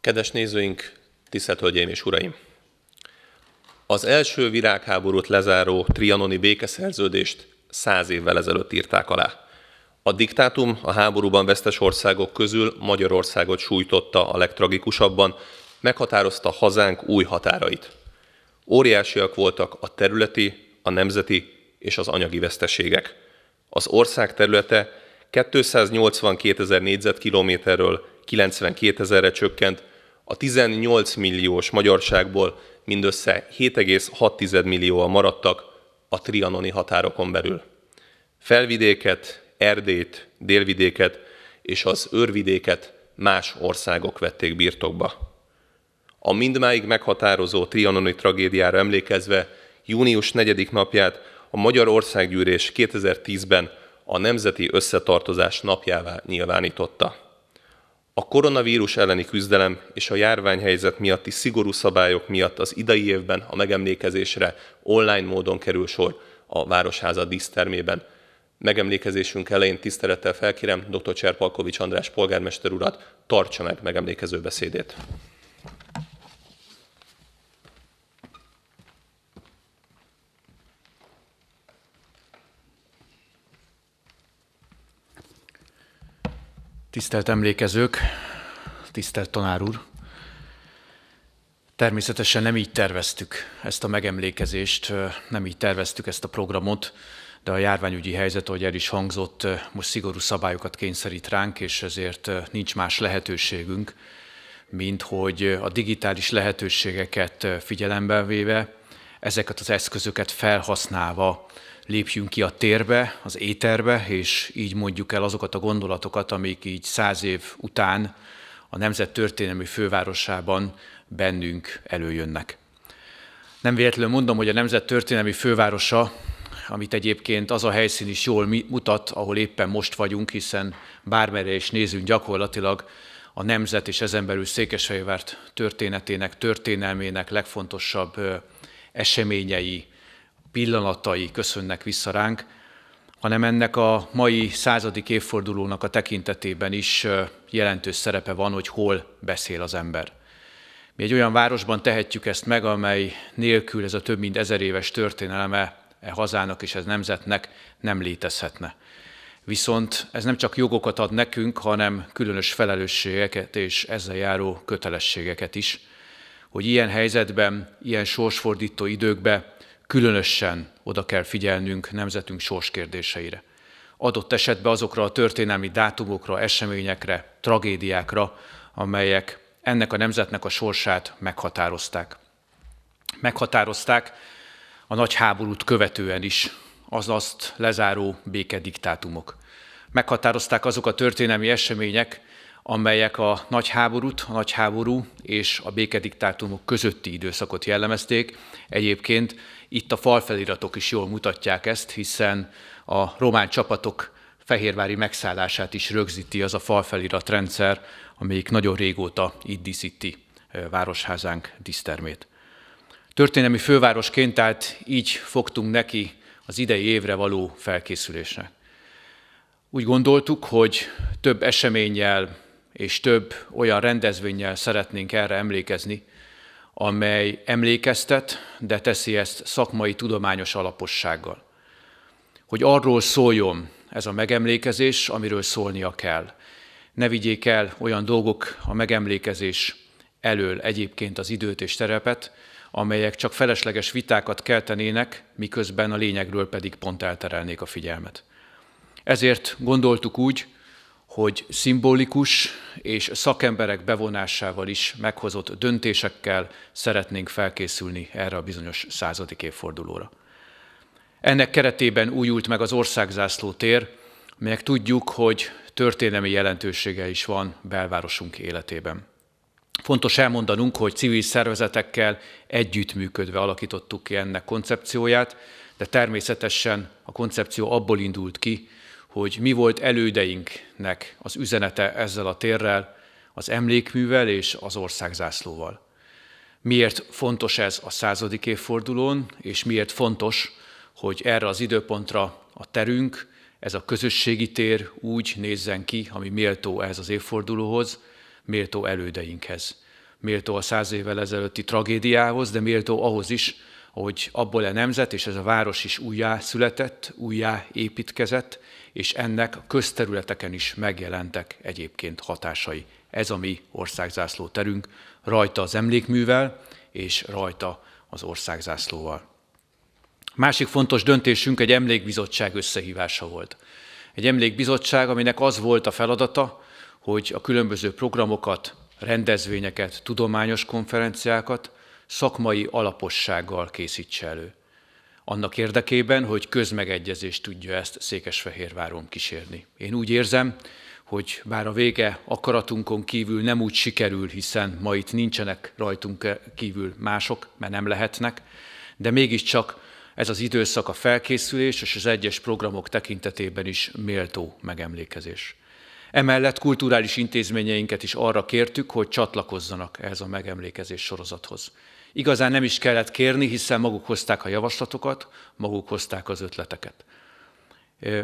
Kedves nézőink, tisztelt Hölgyeim és Uraim! Az első virágháborút lezáró trianoni békeszerződést száz évvel ezelőtt írták alá. A diktátum a háborúban vesztes országok közül Magyarországot sújtotta a legtragikusabban, meghatározta hazánk új határait. Óriásiak voltak a területi, a nemzeti és az anyagi veszteségek. Az ország területe 282 ezer négyzetkilométerről 92 ezerre csökkent, a 18 milliós magyarságból mindössze 7,6 millióan maradtak a trianoni határokon belül. Felvidéket, Erdét, Délvidéket és az Őrvidéket más országok vették birtokba. A mindmáig meghatározó trianoni tragédiára emlékezve június 4. napját a Magyar Országgyűlés 2010-ben a Nemzeti Összetartozás napjává nyilvánította. A koronavírus elleni küzdelem és a járványhelyzet miatti szigorú szabályok miatt az idei évben a megemlékezésre online módon kerül sor a Városháza dísztermében. Megemlékezésünk elején tisztelettel felkérem dr. Cserpalkovics András polgármester urat, tartsa meg megemlékező beszédét. Tisztelt emlékezők, tisztelt tanár úr! Természetesen nem így terveztük ezt a megemlékezést, nem így terveztük ezt a programot, de a járványügyi helyzet, ahogy el is hangzott, most szigorú szabályokat kényszerít ránk, és ezért nincs más lehetőségünk, mint hogy a digitális lehetőségeket figyelembe véve, ezeket az eszközöket felhasználva lépjünk ki a térbe, az éterbe, és így mondjuk el azokat a gondolatokat, amik így száz év után a nemzet történelmi fővárosában bennünk előjönnek. Nem véletlenül mondom, hogy a nemzet történelmi fővárosa, amit egyébként az a helyszín is jól mutat, ahol éppen most vagyunk, hiszen bármerre is nézünk gyakorlatilag a nemzet és ezen belül Székesfehérvárt történetének, történelmének legfontosabb eseményei, pillanatai köszönnek vissza ránk, hanem ennek a mai századik évfordulónak a tekintetében is jelentős szerepe van, hogy hol beszél az ember. Mi egy olyan városban tehetjük ezt meg, amely nélkül ez a több mint ezer éves történelme e hazának és ez nemzetnek nem létezhetne. Viszont ez nem csak jogokat ad nekünk, hanem különös felelősségeket és ezzel járó kötelességeket is, hogy ilyen helyzetben, ilyen sorsfordító időkben különösen oda kell figyelnünk nemzetünk sorskérdéseire. Adott esetben azokra a történelmi dátumokra, eseményekre, tragédiákra, amelyek ennek a nemzetnek a sorsát meghatározták. Meghatározták a nagy háborút követően is, az azt lezáró békediktátumok. Meghatározták azok a történelmi események, amelyek a nagy háborút, a nagy háború és a békediktátumok közötti időszakot jellemezték. Egyébként itt a falfeliratok is jól mutatják ezt, hiszen a román csapatok fehérvári megszállását is rögzíti az a falfeliratrendszer, amelyik nagyon régóta itt díszíti városházánk dísztermét. Történelmi fővárosként tehát így fogtunk neki az idei évre való felkészülésnek. Úgy gondoltuk, hogy több eseménnyel és több olyan rendezvényel szeretnénk erre emlékezni, amely emlékeztet, de teszi ezt szakmai tudományos alapossággal. Hogy arról szóljon ez a megemlékezés, amiről szólnia kell. Ne vigyék el olyan dolgok a megemlékezés elől egyébként az időt és terepet, amelyek csak felesleges vitákat keltenének, miközben a lényegről pedig pont elterelnék a figyelmet. Ezért gondoltuk úgy, hogy szimbolikus és szakemberek bevonásával is meghozott döntésekkel szeretnénk felkészülni erre a bizonyos századik évfordulóra. Ennek keretében újult meg az országzászló tér, melyek tudjuk, hogy történelmi jelentősége is van belvárosunk életében. Fontos elmondanunk, hogy civil szervezetekkel együttműködve alakítottuk ki ennek koncepcióját, de természetesen a koncepció abból indult ki, hogy mi volt elődeinknek az üzenete ezzel a térrel, az emlékművel és az országzászlóval. Miért fontos ez a századik évfordulón, és miért fontos, hogy erre az időpontra a terünk, ez a közösségi tér úgy nézzen ki, ami méltó ehhez az évfordulóhoz, méltó elődeinkhez. Méltó a száz évvel ezelőtti tragédiához, de méltó ahhoz is, hogy abból a nemzet és ez a város is újjá született, újjá építkezett, és ennek a közterületeken is megjelentek egyébként hatásai. Ez a mi országzászló terünk, rajta az emlékművel és rajta az országzászlóval. Másik fontos döntésünk egy emlékbizottság összehívása volt. Egy emlékbizottság, aminek az volt a feladata, hogy a különböző programokat, rendezvényeket, tudományos konferenciákat szakmai alapossággal készítse elő annak érdekében, hogy közmegegyezést tudja ezt Székesfehérváron kísérni. Én úgy érzem, hogy bár a vége akaratunkon kívül nem úgy sikerül, hiszen ma itt nincsenek rajtunk kívül mások, mert nem lehetnek, de mégiscsak ez az időszak a felkészülés és az egyes programok tekintetében is méltó megemlékezés. Emellett kulturális intézményeinket is arra kértük, hogy csatlakozzanak ehhez a megemlékezés sorozathoz. Igazán nem is kellett kérni, hiszen maguk hozták a javaslatokat, maguk hozták az ötleteket.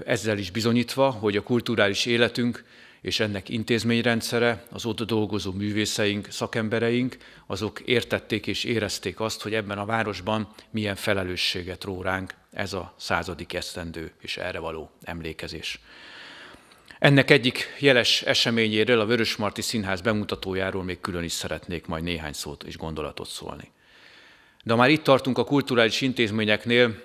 Ezzel is bizonyítva, hogy a kulturális életünk és ennek intézményrendszere, az ott dolgozó művészeink, szakembereink, azok értették és érezték azt, hogy ebben a városban milyen felelősséget ró ránk ez a századik esztendő és erre való emlékezés. Ennek egyik jeles eseményéről, a Vörösmarty Színház bemutatójáról még külön is szeretnék majd néhány szót és gondolatot szólni. De ha már itt tartunk a kulturális intézményeknél,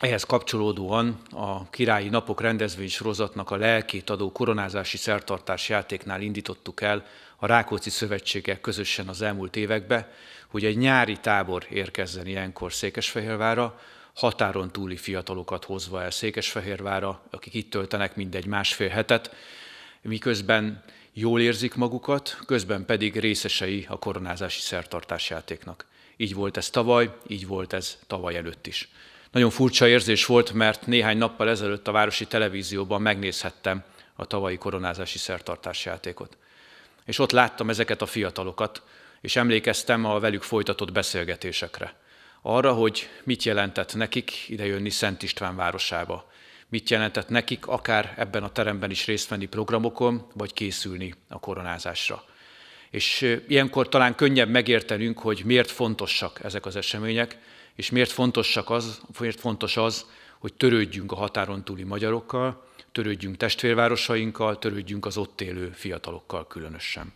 ehhez kapcsolódóan a Királyi Napok sorozatnak a lelkét adó koronázási szertartás játéknál indítottuk el a Rákóczi szövetségek közösen az elmúlt évekbe, hogy egy nyári tábor érkezzen ilyenkor Székesfehérvára, határon túli fiatalokat hozva el Székesfehérvára, akik itt töltenek mindegy másfél hetet, miközben jól érzik magukat, közben pedig részesei a koronázási játéknak. Így volt ez tavaly, így volt ez tavaly előtt is. Nagyon furcsa érzés volt, mert néhány nappal ezelőtt a Városi Televízióban megnézhettem a tavalyi koronázási szertartás játékot. És ott láttam ezeket a fiatalokat, és emlékeztem a velük folytatott beszélgetésekre. Arra, hogy mit jelentett nekik idejönni Szent István városába, mit jelentett nekik akár ebben a teremben is részt venni programokon, vagy készülni a koronázásra. És ilyenkor talán könnyebb megértenünk, hogy miért fontosak ezek az események, és miért, fontosak az, miért fontos az, hogy törődjünk a határon túli magyarokkal, törődjünk testvérvárosainkkal, törődjünk az ott élő fiatalokkal különösen.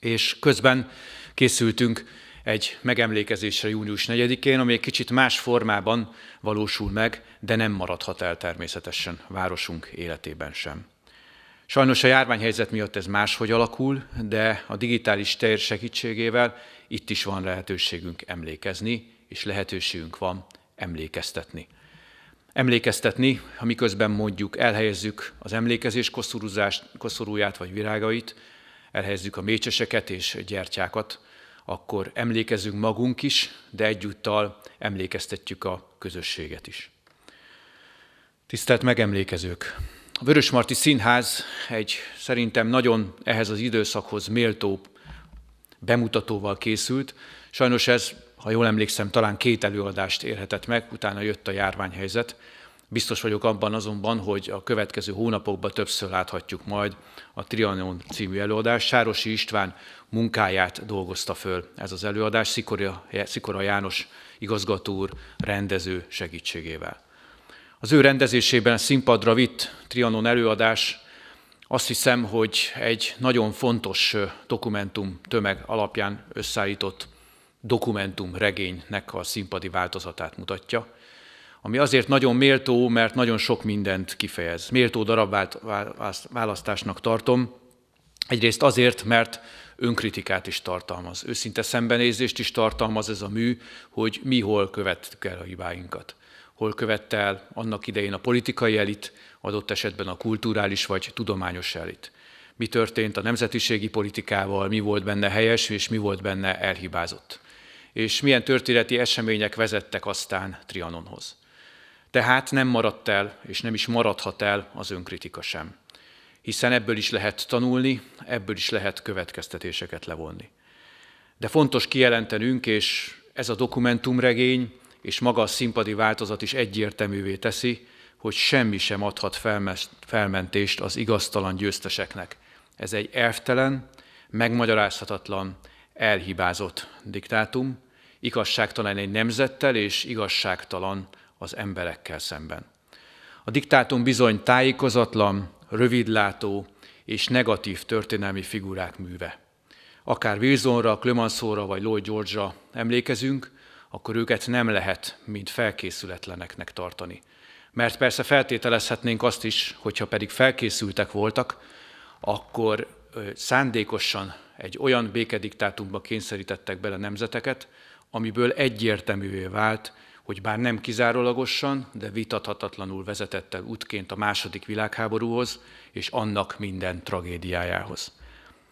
És közben készültünk egy megemlékezésre június 4-én, ami egy kicsit más formában valósul meg, de nem maradhat el természetesen városunk életében sem. Sajnos a járványhelyzet miatt ez máshogy alakul, de a digitális tér segítségével itt is van lehetőségünk emlékezni, és lehetőségünk van emlékeztetni. Emlékeztetni, ha miközben mondjuk elhelyezzük az emlékezés koszorúját vagy virágait, elhelyezzük a mécseseket és gyertyákat, akkor emlékezünk magunk is, de egyúttal emlékeztetjük a közösséget is. Tisztelt megemlékezők! A Vörösmarty Színház egy szerintem nagyon ehhez az időszakhoz méltó bemutatóval készült. Sajnos ez, ha jól emlékszem, talán két előadást érhetett meg, utána jött a járványhelyzet. Biztos vagyok abban azonban, hogy a következő hónapokban többször láthatjuk majd a Trianon című előadást. Sárosi István munkáját dolgozta föl ez az előadás, Szikora, Szikora János igazgató úr rendező segítségével. Az ő rendezésében színpadra vitt Trianon előadás azt hiszem, hogy egy nagyon fontos dokumentum tömeg alapján összeállított dokumentum regénynek a színpadi változatát mutatja, ami azért nagyon méltó, mert nagyon sok mindent kifejez. Méltó darab választásnak tartom, egyrészt azért, mert önkritikát is tartalmaz, őszinte szembenézést is tartalmaz ez a mű, hogy mi hol követtük el a hibáinkat hol követte el annak idején a politikai elit, adott esetben a kulturális vagy tudományos elit. Mi történt a nemzetiségi politikával, mi volt benne helyes és mi volt benne elhibázott. És milyen történeti események vezettek aztán Trianonhoz. Tehát nem maradt el, és nem is maradhat el az önkritika sem. Hiszen ebből is lehet tanulni, ebből is lehet következtetéseket levonni. De fontos kijelentenünk, és ez a dokumentumregény és maga a színpadi változat is egyértelművé teszi, hogy semmi sem adhat felmentést az igaztalan győzteseknek. Ez egy elvtelen, megmagyarázhatatlan, elhibázott diktátum, igazságtalan egy nemzettel és igazságtalan az emberekkel szemben. A diktátum bizony tájékozatlan, rövidlátó és negatív történelmi figurák műve. Akár Wilsonra, Clemenceau-ra vagy Lloyd George-ra emlékezünk, akkor őket nem lehet mind felkészületleneknek tartani. Mert persze feltételezhetnénk azt is, hogyha pedig felkészültek voltak, akkor szándékosan egy olyan békediktátumba kényszerítettek bele nemzeteket, amiből egyértelművé vált, hogy bár nem kizárólagosan, de vitathatatlanul vezetett el útként a második világháborúhoz és annak minden tragédiájához.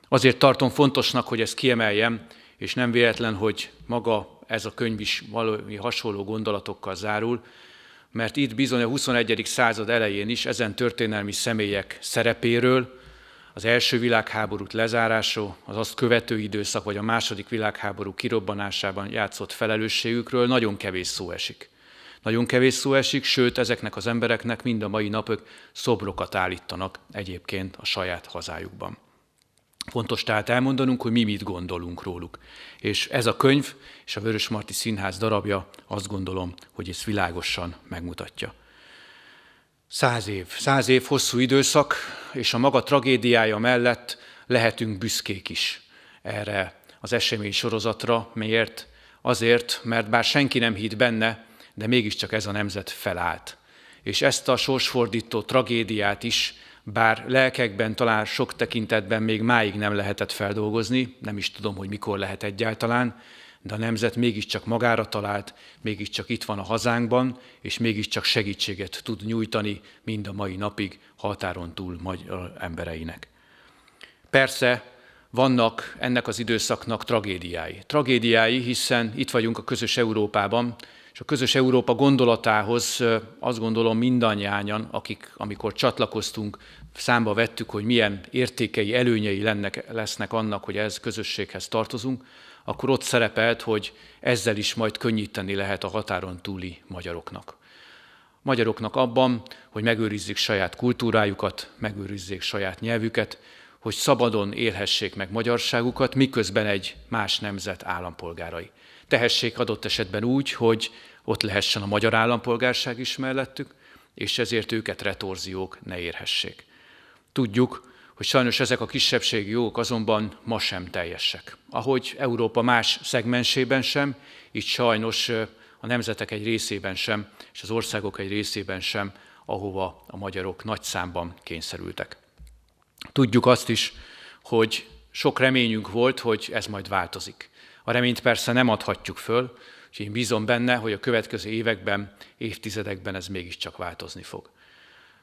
Azért tartom fontosnak, hogy ezt kiemeljem, és nem véletlen, hogy maga ez a könyv is valami hasonló gondolatokkal zárul, mert itt bizony a 21. század elején is ezen történelmi személyek szerepéről, az első világháborút lezárásról, az azt követő időszak vagy a második világháború kirobbanásában játszott felelősségükről nagyon kevés szó esik. Nagyon kevés szó esik, sőt ezeknek az embereknek mind a mai napok szobrokat állítanak egyébként a saját hazájukban. Fontos tehát elmondanunk, hogy mi mit gondolunk róluk. És ez a könyv és a Vörös Marti Színház darabja azt gondolom, hogy ezt világosan megmutatja. Száz év, száz év hosszú időszak, és a maga tragédiája mellett lehetünk büszkék is erre az esemény sorozatra. Miért? Azért, mert bár senki nem hitt benne, de mégiscsak ez a nemzet felállt. És ezt a sorsfordító tragédiát is bár lelkekben talán sok tekintetben még máig nem lehetett feldolgozni, nem is tudom, hogy mikor lehet egyáltalán, de a nemzet mégiscsak magára talált, mégiscsak itt van a hazánkban, és mégiscsak segítséget tud nyújtani mind a mai napig határon túl magyar embereinek. Persze vannak ennek az időszaknak tragédiái. Tragédiái, hiszen itt vagyunk a közös Európában, és a közös Európa gondolatához azt gondolom mindannyian, akik amikor csatlakoztunk, számba vettük, hogy milyen értékei, előnyei lennek, lesznek annak, hogy ez közösséghez tartozunk, akkor ott szerepelt, hogy ezzel is majd könnyíteni lehet a határon túli magyaroknak. Magyaroknak abban, hogy megőrizzék saját kultúrájukat, megőrizzék saját nyelvüket, hogy szabadon élhessék meg magyarságukat, miközben egy más nemzet állampolgárai. Tehessék adott esetben úgy, hogy ott lehessen a magyar állampolgárság is mellettük, és ezért őket retorziók ne érhessék. Tudjuk, hogy sajnos ezek a kisebbségi jogok azonban ma sem teljesek. Ahogy Európa más szegmensében sem, így sajnos a nemzetek egy részében sem, és az országok egy részében sem, ahova a magyarok nagy számban kényszerültek. Tudjuk azt is, hogy sok reményünk volt, hogy ez majd változik. A reményt persze nem adhatjuk föl, és én bízom benne, hogy a következő években, évtizedekben ez mégiscsak változni fog.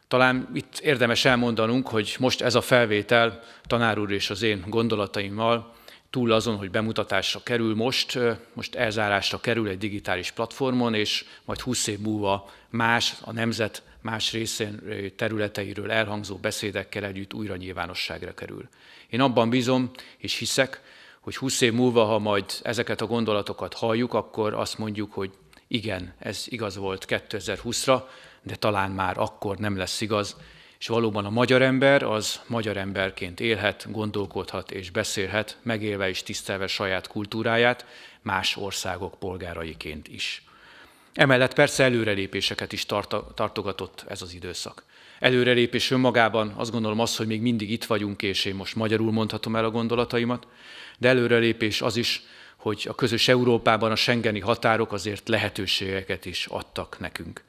Talán itt érdemes elmondanunk, hogy most ez a felvétel tanár úr és az én gondolataimmal túl azon, hogy bemutatásra kerül most, most elzárásra kerül egy digitális platformon, és majd 20 év múlva más, a nemzet más részén területeiről elhangzó beszédekkel együtt újra nyilvánosságra kerül. Én abban bízom és hiszek, hogy 20 év múlva, ha majd ezeket a gondolatokat halljuk, akkor azt mondjuk, hogy igen, ez igaz volt 2020-ra, de talán már akkor nem lesz igaz, és valóban a magyar ember az magyar emberként élhet, gondolkodhat és beszélhet, megélve és tisztelve saját kultúráját, más országok polgáraiként is. Emellett persze előrelépéseket is tartogatott ez az időszak. Előrelépés önmagában azt gondolom az, hogy még mindig itt vagyunk, és én most magyarul mondhatom el a gondolataimat, de előrelépés az is, hogy a közös Európában a Schengeni határok azért lehetőségeket is adtak nekünk.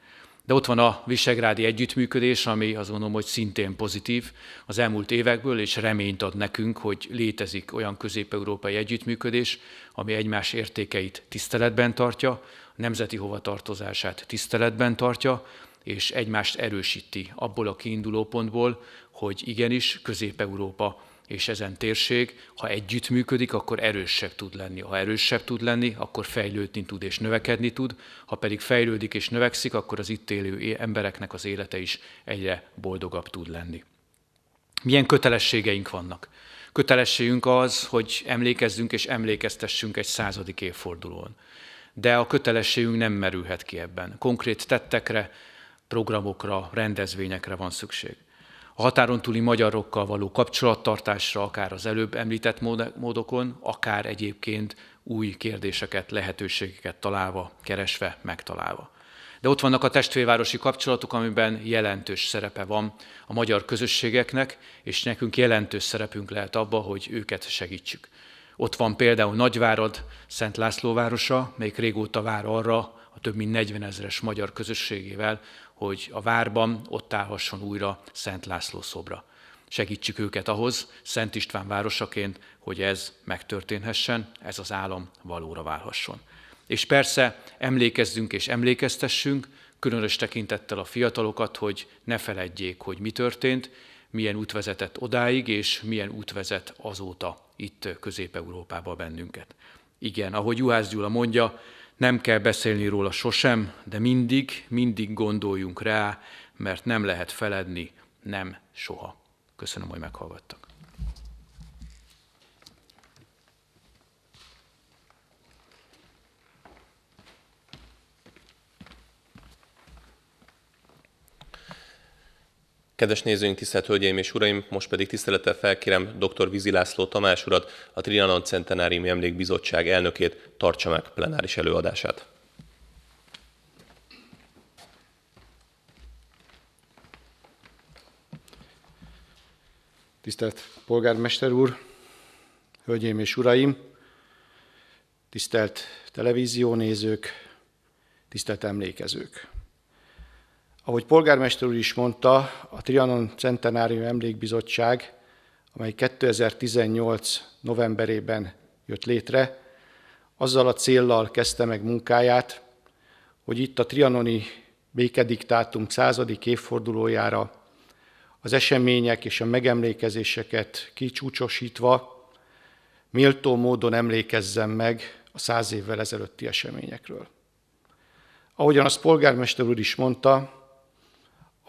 De ott van a visegrádi együttműködés, ami azt gondolom, hogy szintén pozitív az elmúlt évekből, és reményt ad nekünk, hogy létezik olyan közép-európai együttműködés, ami egymás értékeit tiszteletben tartja, a nemzeti hovatartozását tiszteletben tartja, és egymást erősíti abból a kiinduló pontból, hogy igenis Közép-Európa és ezen térség, ha együttműködik, akkor erősebb tud lenni. Ha erősebb tud lenni, akkor fejlődni tud és növekedni tud, ha pedig fejlődik és növekszik, akkor az itt élő embereknek az élete is egyre boldogabb tud lenni. Milyen kötelességeink vannak? Kötelességünk az, hogy emlékezzünk és emlékeztessünk egy századik évfordulón. De a kötelességünk nem merülhet ki ebben. Konkrét tettekre, programokra, rendezvényekre van szükség a határon túli magyarokkal való kapcsolattartásra, akár az előbb említett módokon, akár egyébként új kérdéseket, lehetőségeket találva, keresve, megtalálva. De ott vannak a testvérvárosi kapcsolatok, amiben jelentős szerepe van a magyar közösségeknek, és nekünk jelentős szerepünk lehet abba, hogy őket segítsük. Ott van például Nagyvárad, Szent László városa, melyik régóta vár arra a több mint 40 ezeres magyar közösségével, hogy a várban ott állhasson újra Szent László szobra. Segítsük őket ahhoz, Szent István városaként, hogy ez megtörténhessen, ez az álom valóra válhasson. És persze emlékezzünk és emlékeztessünk, különös tekintettel a fiatalokat, hogy ne feledjék, hogy mi történt, milyen út vezetett odáig, és milyen út vezet azóta itt Közép-Európába bennünket. Igen, ahogy Juhász Gyula mondja, nem kell beszélni róla sosem, de mindig, mindig gondoljunk rá, mert nem lehet feledni, nem soha. Köszönöm, hogy meghallgattak. Kedves nézőink, tisztelt Hölgyeim és Uraim, most pedig tisztelettel felkérem dr. Vizi László Tamás urat, a Trianon Centenárium Emlékbizottság elnökét, tartsa meg plenáris előadását. Tisztelt polgármester úr, hölgyeim és uraim, tisztelt televízió nézők, tisztelt emlékezők! Ahogy polgármester úr is mondta, a Trianon Centenárium Emlékbizottság, amely 2018. novemberében jött létre, azzal a céllal kezdte meg munkáját, hogy itt a trianoni békediktátum századik évfordulójára az események és a megemlékezéseket kicsúcsosítva méltó módon emlékezzen meg a száz évvel ezelőtti eseményekről. Ahogyan az polgármester úr is mondta,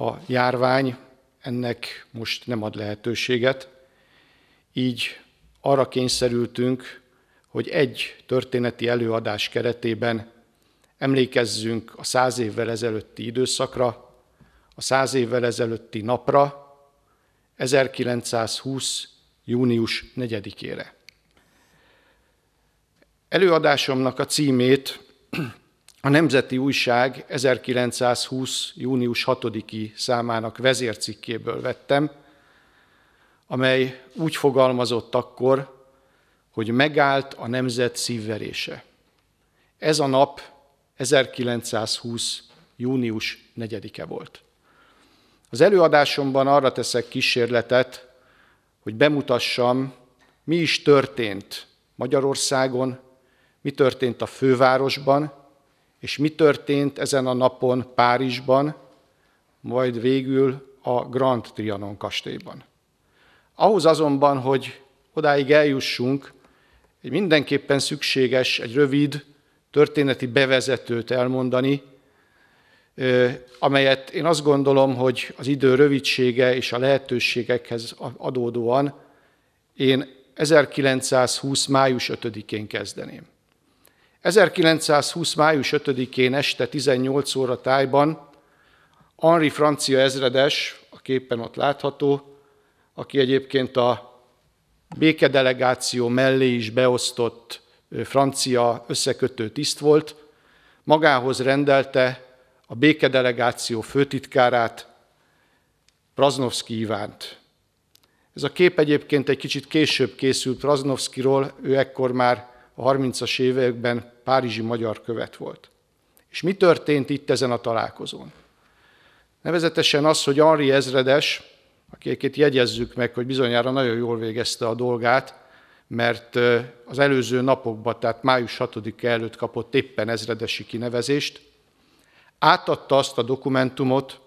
a járvány ennek most nem ad lehetőséget, így arra kényszerültünk, hogy egy történeti előadás keretében emlékezzünk a száz évvel ezelőtti időszakra, a száz évvel ezelőtti napra, 1920. június 4-ére. Előadásomnak a címét a Nemzeti Újság 1920. június 6-i számának vezércikkéből vettem, amely úgy fogalmazott akkor, hogy megállt a nemzet szívverése. Ez a nap 1920. június 4-e volt. Az előadásomban arra teszek kísérletet, hogy bemutassam, mi is történt Magyarországon, mi történt a fővárosban, és mi történt ezen a napon Párizsban, majd végül a Grand Trianon kastélyban. Ahhoz azonban, hogy odáig eljussunk, egy mindenképpen szükséges egy rövid történeti bevezetőt elmondani, amelyet én azt gondolom, hogy az idő rövidsége és a lehetőségekhez adódóan én 1920. május 5-én kezdeném. 1920. május 5-én este 18 óra tájban Henri francia ezredes, a képen ott látható, aki egyébként a békedelegáció mellé is beosztott francia összekötő tiszt volt, magához rendelte a békedelegáció főtitkárát, Praznovszki Ivánt. Ez a kép egyébként egy kicsit később készült Praznovszkiról, ő ekkor már a 30-as években párizsi magyar követ volt. És mi történt itt ezen a találkozón? Nevezetesen az, hogy Henri Ezredes, akiket jegyezzük meg, hogy bizonyára nagyon jól végezte a dolgát, mert az előző napokban, tehát május 6-a előtt kapott éppen ezredesi kinevezést, átadta azt a dokumentumot,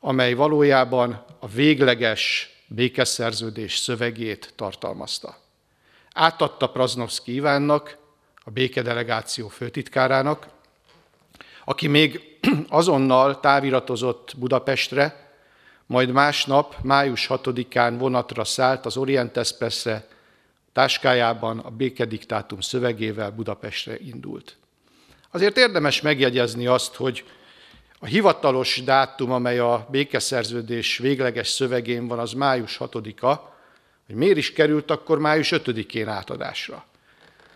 amely valójában a végleges békeszerződés szövegét tartalmazta átadta Praznovszki Ivánnak, a békedelegáció főtitkárának, aki még azonnal táviratozott Budapestre, majd másnap, május 6-án vonatra szállt az Orient express táskájában a békediktátum szövegével Budapestre indult. Azért érdemes megjegyezni azt, hogy a hivatalos dátum, amely a békeszerződés végleges szövegén van, az május 6-a, hogy miért is került akkor május 5-én átadásra.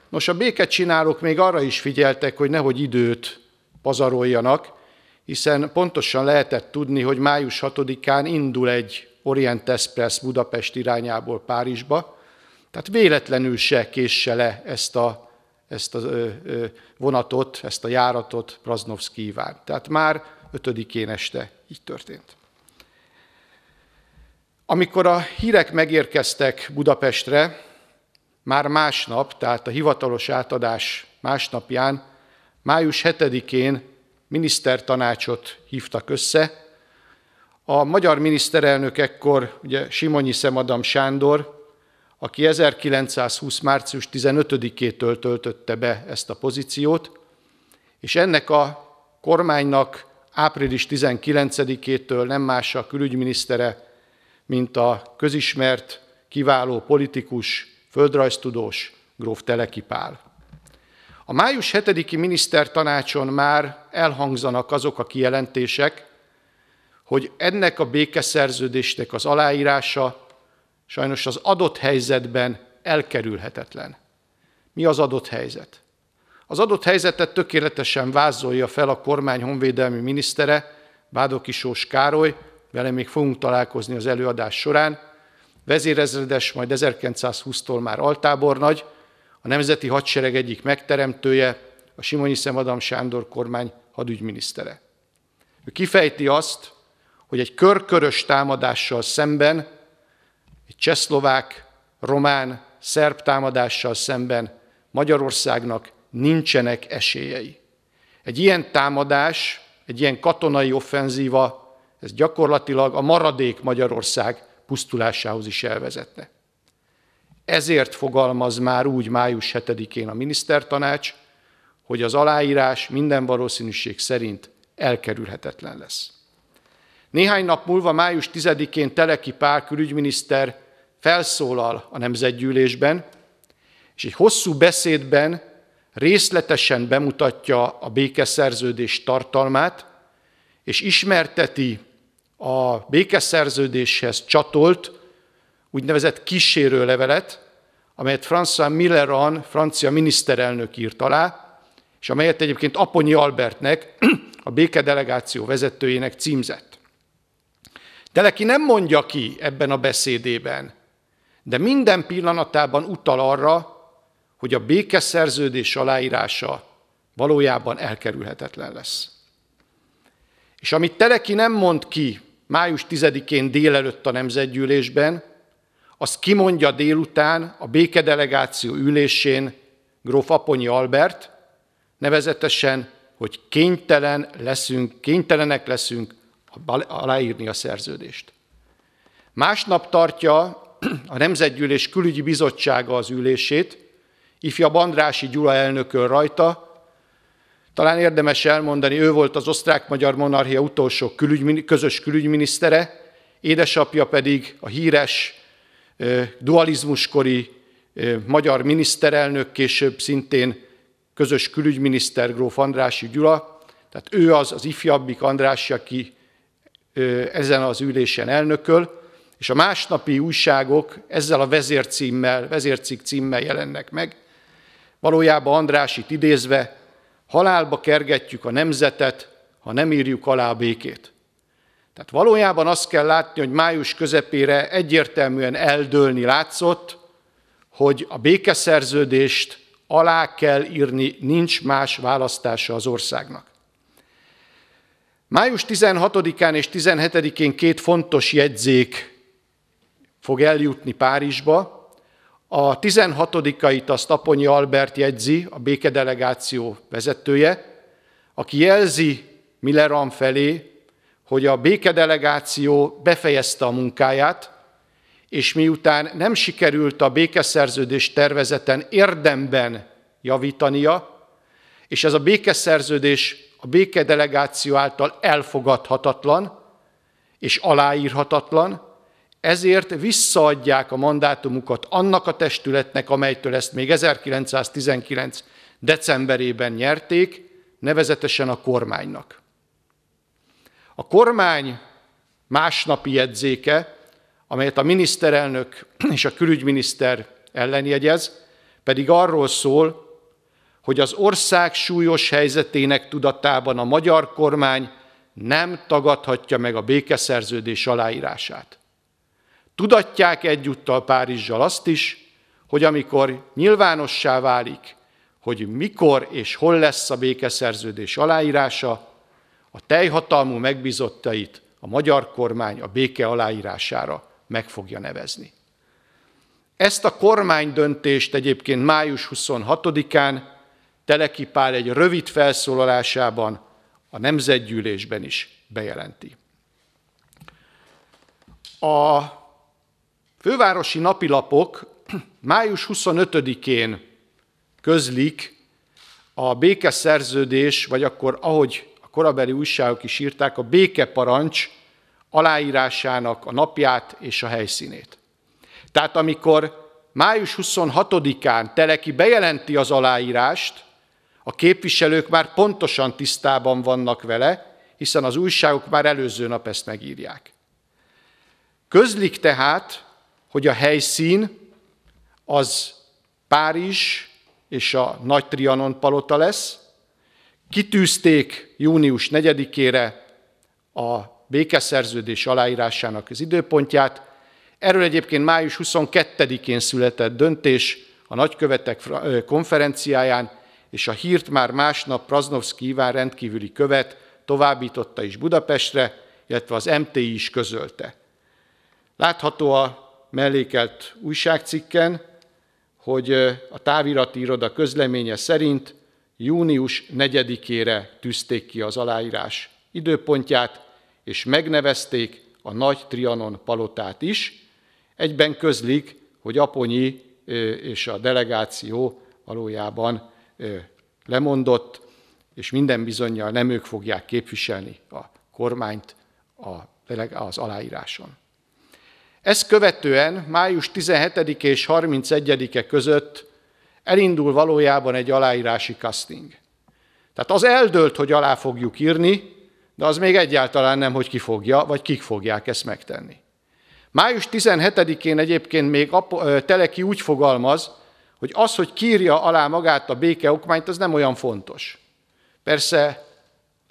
Nos, a békecsinálók még arra is figyeltek, hogy nehogy időt pazaroljanak, hiszen pontosan lehetett tudni, hogy május 6-án indul egy Orient Express Budapest irányából Párizsba, tehát véletlenül se késse le ezt a, ezt a ö, ö, vonatot, ezt a járatot Praznovszki Iván. Tehát már 5-én este így történt. Amikor a hírek megérkeztek Budapestre, már másnap, tehát a hivatalos átadás másnapján, május 7-én minisztertanácsot hívtak össze. A magyar miniszterelnök ekkor ugye Simonyi Szemadam Sándor, aki 1920. március 15-től töltötte be ezt a pozíciót, és ennek a kormánynak április 19-től nem más a külügyminisztere mint a közismert, kiváló politikus, földrajztudós gróf Telekipál. A május 7-i minisztertanácson már elhangzanak azok a kijelentések, hogy ennek a békeszerződésnek az aláírása sajnos az adott helyzetben elkerülhetetlen. Mi az adott helyzet? Az adott helyzetet tökéletesen vázolja fel a kormány honvédelmi minisztere, Bádoki Sós Károly, vele még fogunk találkozni az előadás során, vezérezredes, majd 1920-tól már altábornagy, a Nemzeti Hadsereg egyik megteremtője, a Simonyi Szemadam Sándor kormány hadügyminisztere. Ő kifejti azt, hogy egy körkörös támadással szemben, egy csehszlovák, román, szerb támadással szemben Magyarországnak nincsenek esélyei. Egy ilyen támadás, egy ilyen katonai offenzíva ez gyakorlatilag a maradék Magyarország pusztulásához is elvezetne. Ezért fogalmaz már úgy május 7-én a minisztertanács, hogy az aláírás minden valószínűség szerint elkerülhetetlen lesz. Néhány nap múlva, május 10-én Teleki Pál külügyminiszter felszólal a nemzetgyűlésben, és egy hosszú beszédben részletesen bemutatja a békeszerződés tartalmát, és ismerteti a békeszerződéshez csatolt úgynevezett kísérőlevelet, amelyet François Mitterrand, francia miniszterelnök írt alá, és amelyet egyébként Aponyi Albertnek, a békedelegáció vezetőjének címzett. Teleki nem mondja ki ebben a beszédében, de minden pillanatában utal arra, hogy a békeszerződés aláírása valójában elkerülhetetlen lesz. És amit Teleki nem mond ki május 10-én délelőtt a nemzetgyűlésben, az kimondja délután a békedelegáció ülésén gróf Aponyi Albert, nevezetesen, hogy kénytelen leszünk, kénytelenek leszünk aláírni a szerződést. Másnap tartja a Nemzetgyűlés Külügyi Bizottsága az ülését, ifja Bandrási Gyula elnököl rajta, talán érdemes elmondani, ő volt az osztrák-magyar monarchia utolsó külügymin- közös külügyminisztere, édesapja pedig a híres dualizmuskori magyar miniszterelnök, később szintén közös külügyminiszter gróf Andrási Gyula, tehát ő az az ifjabbik András, aki ezen az ülésen elnököl, és a másnapi újságok ezzel a vezércímmel, vezércik címmel jelennek meg. Valójában Andrásit idézve halálba kergetjük a nemzetet, ha nem írjuk alá a békét. Tehát valójában azt kell látni, hogy május közepére egyértelműen eldőlni látszott, hogy a békeszerződést alá kell írni, nincs más választása az országnak. Május 16-án és 17-én két fontos jegyzék fog eljutni Párizsba, a 16-ait azt Aponyi Albert jegyzi, a békedelegáció vezetője, aki jelzi Milleran felé, hogy a békedelegáció befejezte a munkáját, és miután nem sikerült a békeszerződés tervezeten érdemben javítania, és ez a békeszerződés a békedelegáció által elfogadhatatlan és aláírhatatlan, ezért visszaadják a mandátumukat annak a testületnek, amelytől ezt még 1919. decemberében nyerték, nevezetesen a kormánynak. A kormány másnapi jegyzéke, amelyet a miniszterelnök és a külügyminiszter ellenjegyez, pedig arról szól, hogy az ország súlyos helyzetének tudatában a magyar kormány nem tagadhatja meg a békeszerződés aláírását. Tudatják egyúttal Párizsal azt is, hogy amikor nyilvánossá válik, hogy mikor és hol lesz a békeszerződés aláírása, a teljhatalmú megbizottait a magyar kormány a béke aláírására meg fogja nevezni. Ezt a kormány döntést egyébként május 26-án Teleki Pál egy rövid felszólalásában a nemzetgyűlésben is bejelenti. A fővárosi napilapok május 25-én közlik a békeszerződés, vagy akkor, ahogy a korabeli újságok is írták, a békeparancs aláírásának a napját és a helyszínét. Tehát amikor május 26-án Teleki bejelenti az aláírást, a képviselők már pontosan tisztában vannak vele, hiszen az újságok már előző nap ezt megírják. Közlik tehát hogy a helyszín az Párizs és a Nagy Trianon palota lesz. Kitűzték június 4-ére a békeszerződés aláírásának az időpontját. Erről egyébként május 22-én született döntés a nagykövetek konferenciáján, és a hírt már másnap Praznovszki Iván rendkívüli követ továbbította is Budapestre, illetve az MTI is közölte. Látható a mellékelt újságcikken, hogy a távirati iroda közleménye szerint június 4-ére tűzték ki az aláírás időpontját, és megnevezték a Nagy Trianon palotát is. Egyben közlik, hogy Aponyi és a delegáció valójában lemondott, és minden bizonyal nem ők fogják képviselni a kormányt az aláíráson. Ezt követően május 17 és 31-e között elindul valójában egy aláírási casting. Tehát az eldőlt, hogy alá fogjuk írni, de az még egyáltalán nem, hogy ki fogja, vagy kik fogják ezt megtenni. Május 17-én egyébként még Teleki úgy fogalmaz, hogy az, hogy kírja alá magát a békeokmányt, az nem olyan fontos. Persze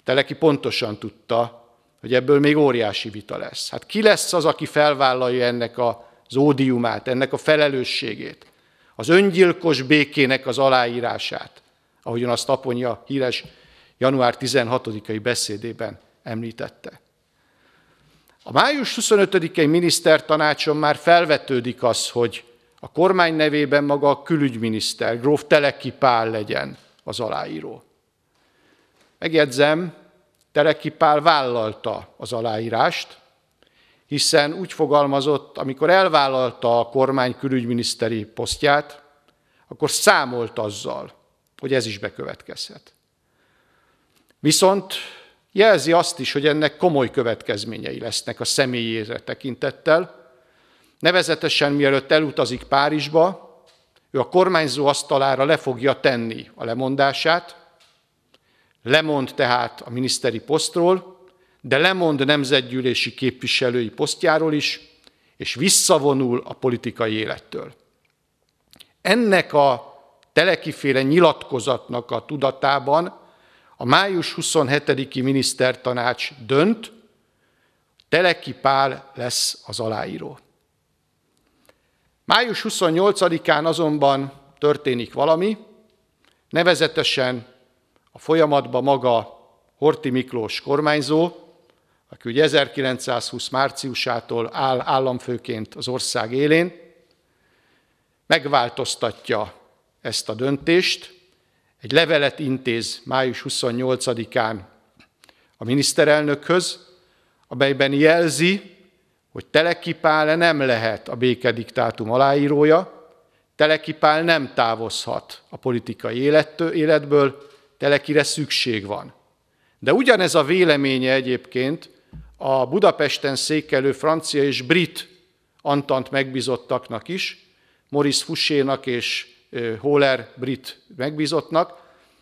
Teleki pontosan tudta, hogy ebből még óriási vita lesz. Hát ki lesz az, aki felvállalja ennek az ódiumát, ennek a felelősségét, az öngyilkos békének az aláírását, ahogyan azt Aponya híres január 16-ai beszédében említette. A május 25-i minisztertanácson már felvetődik az, hogy a kormány nevében maga a külügyminiszter, Gróf Teleki Pál legyen az aláíró. Megjegyzem, Tereki Pál vállalta az aláírást, hiszen úgy fogalmazott, amikor elvállalta a kormány külügyminiszteri posztját, akkor számolt azzal, hogy ez is bekövetkezhet. Viszont jelzi azt is, hogy ennek komoly következményei lesznek a személyére tekintettel, nevezetesen mielőtt elutazik Párizsba, ő a kormányzó asztalára le fogja tenni a lemondását, Lemond tehát a miniszteri posztról, de lemond nemzetgyűlési képviselői posztjáról is, és visszavonul a politikai élettől. Ennek a telekiféle nyilatkozatnak a tudatában a május 27-i minisztertanács dönt, Teleki Pál lesz az aláíró. Május 28-án azonban történik valami, nevezetesen a folyamatba maga Horti Miklós kormányzó, aki ugye 1920 márciusától áll államfőként az ország élén, megváltoztatja ezt a döntést, egy levelet intéz május 28-án a miniszterelnökhöz, amelyben jelzi, hogy Teleki nem lehet a békediktátum aláírója, Telekipál nem távozhat a politikai élettől, életből, telekire szükség van. De ugyanez a véleménye egyébként a Budapesten székelő francia és brit Antant megbizottaknak is, Maurice Fussénak és Holler brit megbizottnak,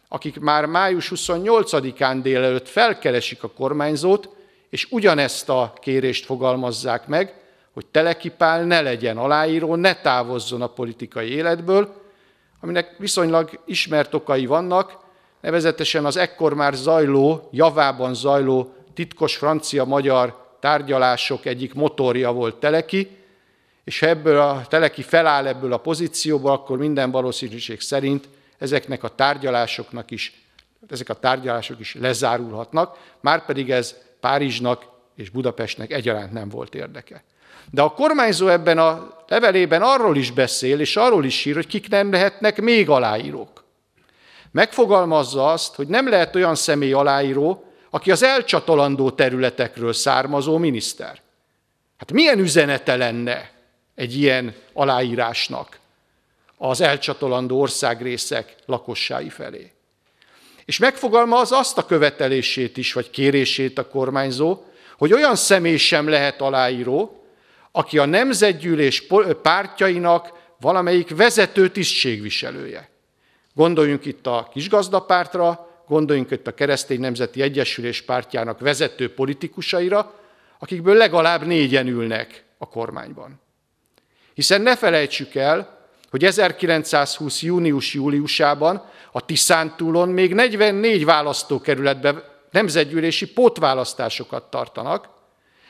akik már május 28-án délelőtt felkeresik a kormányzót, és ugyanezt a kérést fogalmazzák meg, hogy Telekipál ne legyen aláíró, ne távozzon a politikai életből, aminek viszonylag ismert okai vannak, nevezetesen az ekkor már zajló, javában zajló titkos francia-magyar tárgyalások egyik motorja volt Teleki, és ha ebből a Teleki feláll ebből a pozícióból, akkor minden valószínűség szerint ezeknek a tárgyalásoknak is, ezek a tárgyalások is lezárulhatnak, márpedig ez Párizsnak és Budapestnek egyaránt nem volt érdeke. De a kormányzó ebben a levelében arról is beszél, és arról is ír, hogy kik nem lehetnek még aláírók megfogalmazza azt, hogy nem lehet olyan személy aláíró, aki az elcsatolandó területekről származó miniszter. Hát milyen üzenete lenne egy ilyen aláírásnak az elcsatolandó országrészek lakossái felé? És megfogalmaz azt a követelését is, vagy kérését a kormányzó, hogy olyan személy sem lehet aláíró, aki a nemzetgyűlés pártjainak valamelyik vezető tisztségviselője. Gondoljunk itt a kisgazdapártra, gondoljunk itt a Keresztény Nemzeti Egyesülés pártjának vezető politikusaira, akikből legalább négyen ülnek a kormányban. Hiszen ne felejtsük el, hogy 1920. június-júliusában a Tiszántúlon még 44 választókerületben nemzetgyűlési pótválasztásokat tartanak.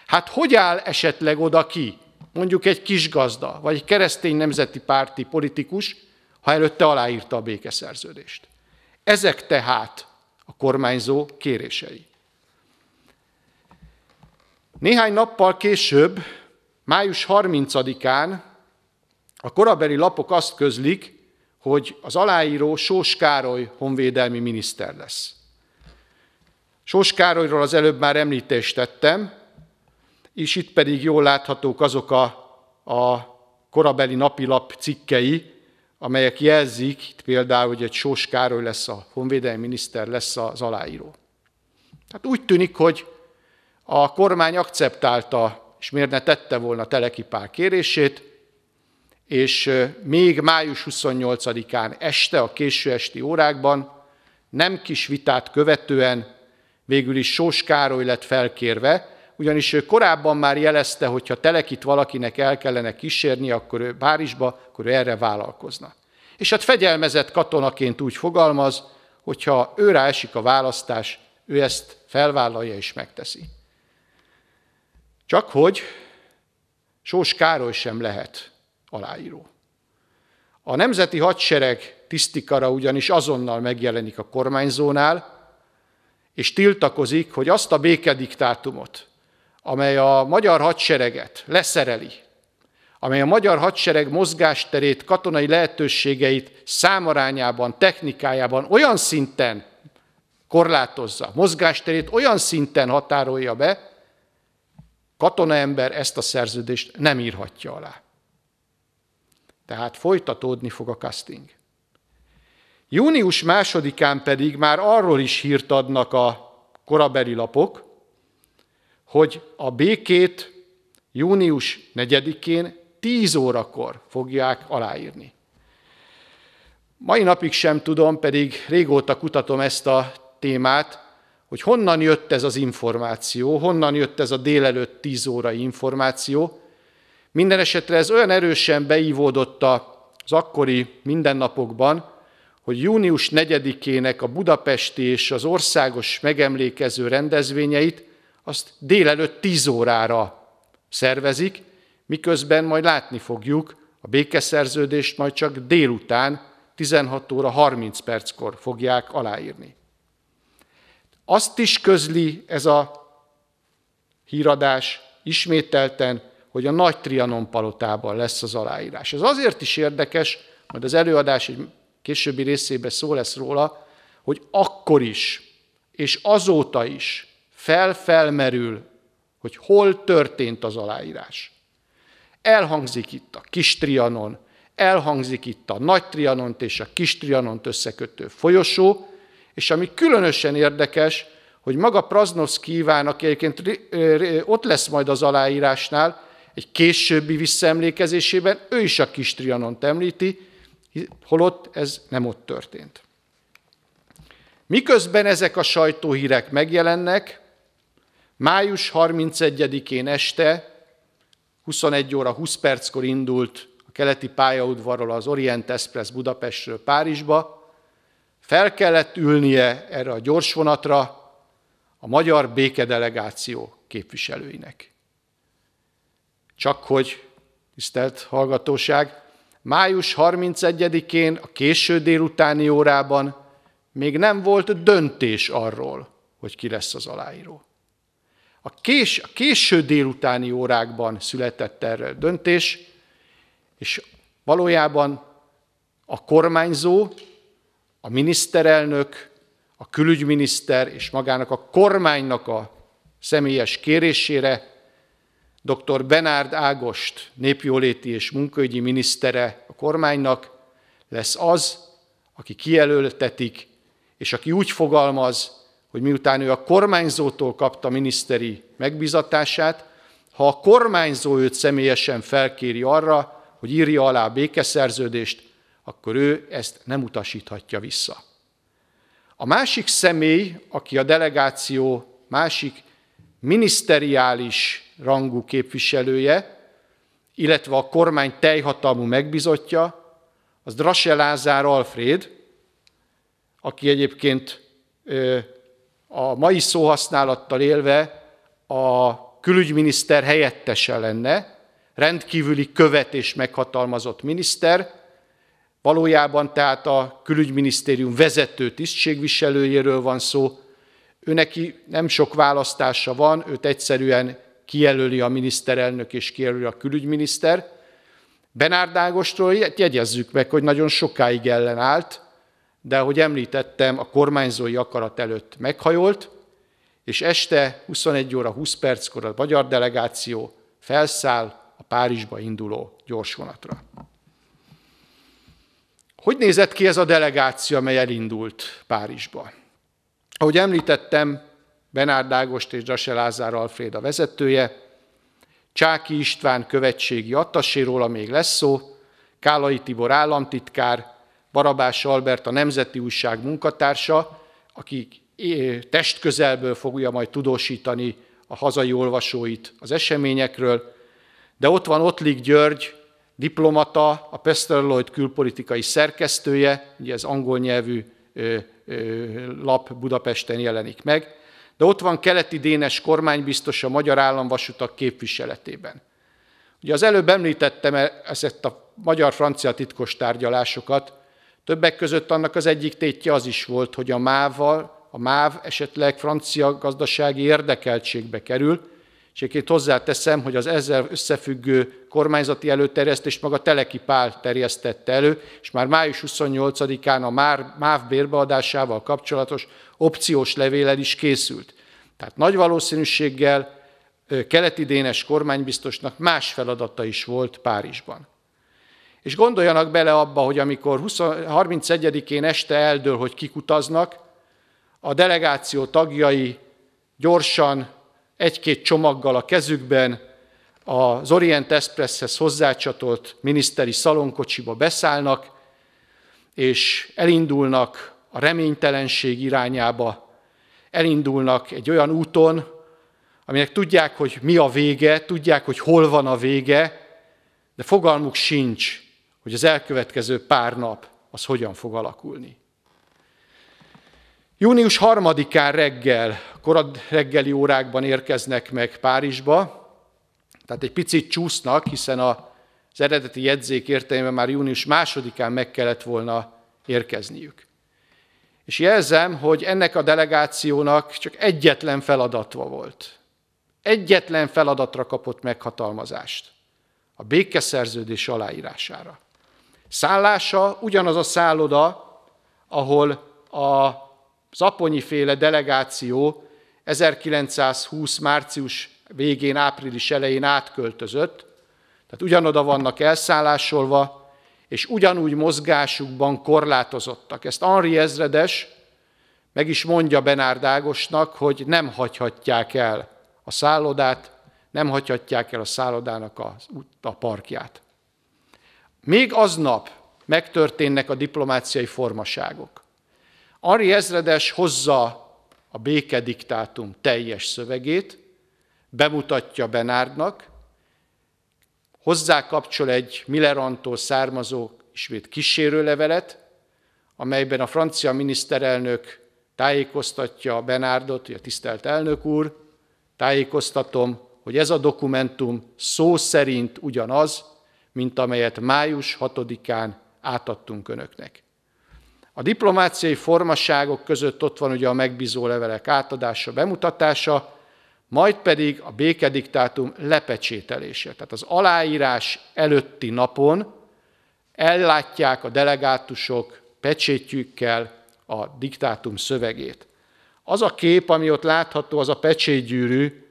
Hát hogy áll esetleg oda ki, mondjuk egy kisgazda, vagy egy keresztény nemzeti párti politikus, ha előtte aláírta a békeszerződést. Ezek tehát a kormányzó kérései. Néhány nappal később, május 30-án a korabeli lapok azt közlik, hogy az aláíró Sós Károly honvédelmi miniszter lesz. Sós Károlyról az előbb már említést tettem, és itt pedig jól láthatók azok a, a korabeli napilap cikkei, amelyek jelzik, itt például, hogy egy Sós Károly lesz a honvédelmi miniszter, lesz az aláíró. Tehát úgy tűnik, hogy a kormány akceptálta, és miért ne tette volna Teleki Pál kérését, és még május 28-án este, a késő esti órákban, nem kis vitát követően végül is Sós Károly lett felkérve, ugyanis ő korábban már jelezte, hogy ha telekit valakinek el kellene kísérni, akkor ő Párizsba, akkor ő erre vállalkozna. És hát fegyelmezett katonaként úgy fogalmaz, hogyha ő rá esik a választás, ő ezt felvállalja és megteszi. Csak hogy Sós Károly sem lehet aláíró. A nemzeti hadsereg tisztikara ugyanis azonnal megjelenik a kormányzónál, és tiltakozik, hogy azt a békediktátumot, amely a magyar hadsereget leszereli, amely a magyar hadsereg mozgásterét, katonai lehetőségeit számarányában, technikájában olyan szinten korlátozza, mozgásterét olyan szinten határolja be, katonaember ezt a szerződést nem írhatja alá. Tehát folytatódni fog a casting. Június másodikán pedig már arról is hírt adnak a korabeli lapok, hogy a békét június 4-én 10 órakor fogják aláírni. Mai napig sem tudom, pedig régóta kutatom ezt a témát, hogy honnan jött ez az információ, honnan jött ez a délelőtt 10 órai információ. Minden esetre ez olyan erősen beívódott az akkori mindennapokban, hogy június 4-ének a budapesti és az országos megemlékező rendezvényeit azt délelőtt 10 órára szervezik, miközben majd látni fogjuk, a békeszerződést majd csak délután 16 óra 30 perckor fogják aláírni. Azt is közli ez a híradás ismételten, hogy a Nagy Trianon palotában lesz az aláírás. Ez azért is érdekes, majd az előadás egy későbbi részében szó lesz róla, hogy akkor is, és azóta is felfelmerül, hogy hol történt az aláírás. Elhangzik itt a kis trianon, elhangzik itt a nagy trianont és a kis trianont összekötő folyosó, és ami különösen érdekes, hogy maga Praznovszki Iván, aki egyébként ott lesz majd az aláírásnál, egy későbbi visszaemlékezésében ő is a kis trianont említi, holott ez nem ott történt. Miközben ezek a sajtóhírek megjelennek, Május 31-én este 21 óra 20 perckor indult a keleti pályaudvarról az Orient Express Budapestről Párizsba. Fel kellett ülnie erre a gyorsvonatra a magyar békedelegáció képviselőinek. Csak hogy, tisztelt hallgatóság, május 31-én a késő délutáni órában még nem volt döntés arról, hogy ki lesz az aláíró. A, kés, a késő délutáni órákban született erre döntés, és valójában a kormányzó, a miniszterelnök, a külügyminiszter és magának a kormánynak a személyes kérésére dr. Benárd Ágost, népjóléti és munkaügyi minisztere a kormánynak lesz az, aki kijelöltetik, és aki úgy fogalmaz, hogy miután ő a kormányzótól kapta miniszteri megbizatását, ha a kormányzó őt személyesen felkéri arra, hogy írja alá békeszerződést, akkor ő ezt nem utasíthatja vissza. A másik személy, aki a delegáció másik miniszteriális rangú képviselője, illetve a kormány teljhatalmú megbizotja, az Drasse Lázár Alfred, aki egyébként a mai szóhasználattal élve a külügyminiszter helyettese lenne, rendkívüli követ és meghatalmazott miniszter, valójában tehát a külügyminisztérium vezető tisztségviselőjéről van szó, ő neki nem sok választása van, őt egyszerűen kijelöli a miniszterelnök és kijelöli a külügyminiszter. Benárd Ágostról jegyezzük meg, hogy nagyon sokáig ellenállt, de ahogy említettem, a kormányzói akarat előtt meghajolt, és este 21 óra 20 perckor a magyar delegáció felszáll a Párizsba induló gyorsvonatra. Hogy nézett ki ez a delegáció, amely elindult Párizsba? Ahogy említettem, Benárd Ágost és Dase Lázár Alfred a vezetője, Csáki István követségi attaséról, még lesz szó, Kálai Tibor államtitkár, Barabás Albert, a Nemzeti Újság munkatársa, aki testközelből fogja majd tudósítani a hazai olvasóit az eseményekről, de ott van Ottlik György, diplomata, a Lloyd külpolitikai szerkesztője, ugye ez angol nyelvű lap Budapesten jelenik meg, de ott van keleti Dénes kormánybiztos a Magyar Államvasutak képviseletében. Ugye az előbb említettem e, ezt a magyar-francia titkos tárgyalásokat, Többek között annak az egyik tétje az is volt, hogy a mávval, a MÁV esetleg francia gazdasági érdekeltségbe kerül, és egyébként hozzáteszem, hogy az ezzel összefüggő kormányzati előterjesztést maga Teleki Pál terjesztette elő, és már május 28-án a MÁV bérbeadásával kapcsolatos opciós levélel is készült. Tehát nagy valószínűséggel keleti dénes kormánybiztosnak más feladata is volt Párizsban. És gondoljanak bele abba, hogy amikor 31-én este eldől, hogy kikutaznak, a delegáció tagjai gyorsan egy-két csomaggal a kezükben az Orient Expresshez hozzácsatolt miniszteri szalonkocsiba beszállnak, és elindulnak a reménytelenség irányába, elindulnak egy olyan úton, aminek tudják, hogy mi a vége, tudják, hogy hol van a vége, de fogalmuk sincs, hogy az elkövetkező pár nap az hogyan fog alakulni. Június harmadikán reggel, korad reggeli órákban érkeznek meg Párizsba, tehát egy picit csúsznak, hiszen az eredeti jegyzék értelemben már június másodikán meg kellett volna érkezniük. És jelzem, hogy ennek a delegációnak csak egyetlen feladatva volt. Egyetlen feladatra kapott meghatalmazást. A békeszerződés aláírására. Szállása ugyanaz a szálloda, ahol a zaponyi féle delegáció 1920. március végén, április elején átköltözött, tehát ugyanoda vannak elszállásolva, és ugyanúgy mozgásukban korlátozottak. Ezt Henri Ezredes meg is mondja Benárd Ágosnak, hogy nem hagyhatják el a szállodát, nem hagyhatják el a szállodának a, a parkját. Még aznap megtörténnek a diplomáciai formaságok. Ari Ezredes hozza a békediktátum teljes szövegét, bemutatja Benárdnak, hozzá kapcsol egy Millerantól származó ismét kísérőlevelet, amelyben a francia miniszterelnök tájékoztatja Benárdot, a tisztelt elnök úr, tájékoztatom, hogy ez a dokumentum szó szerint ugyanaz, mint amelyet május 6-án átadtunk önöknek. A diplomáciai formaságok között ott van ugye a megbízó levelek átadása, bemutatása, majd pedig a békediktátum lepecsételése. Tehát az aláírás előtti napon ellátják a delegátusok pecsétjükkel a diktátum szövegét. Az a kép, ami ott látható, az a pecsétgyűrű,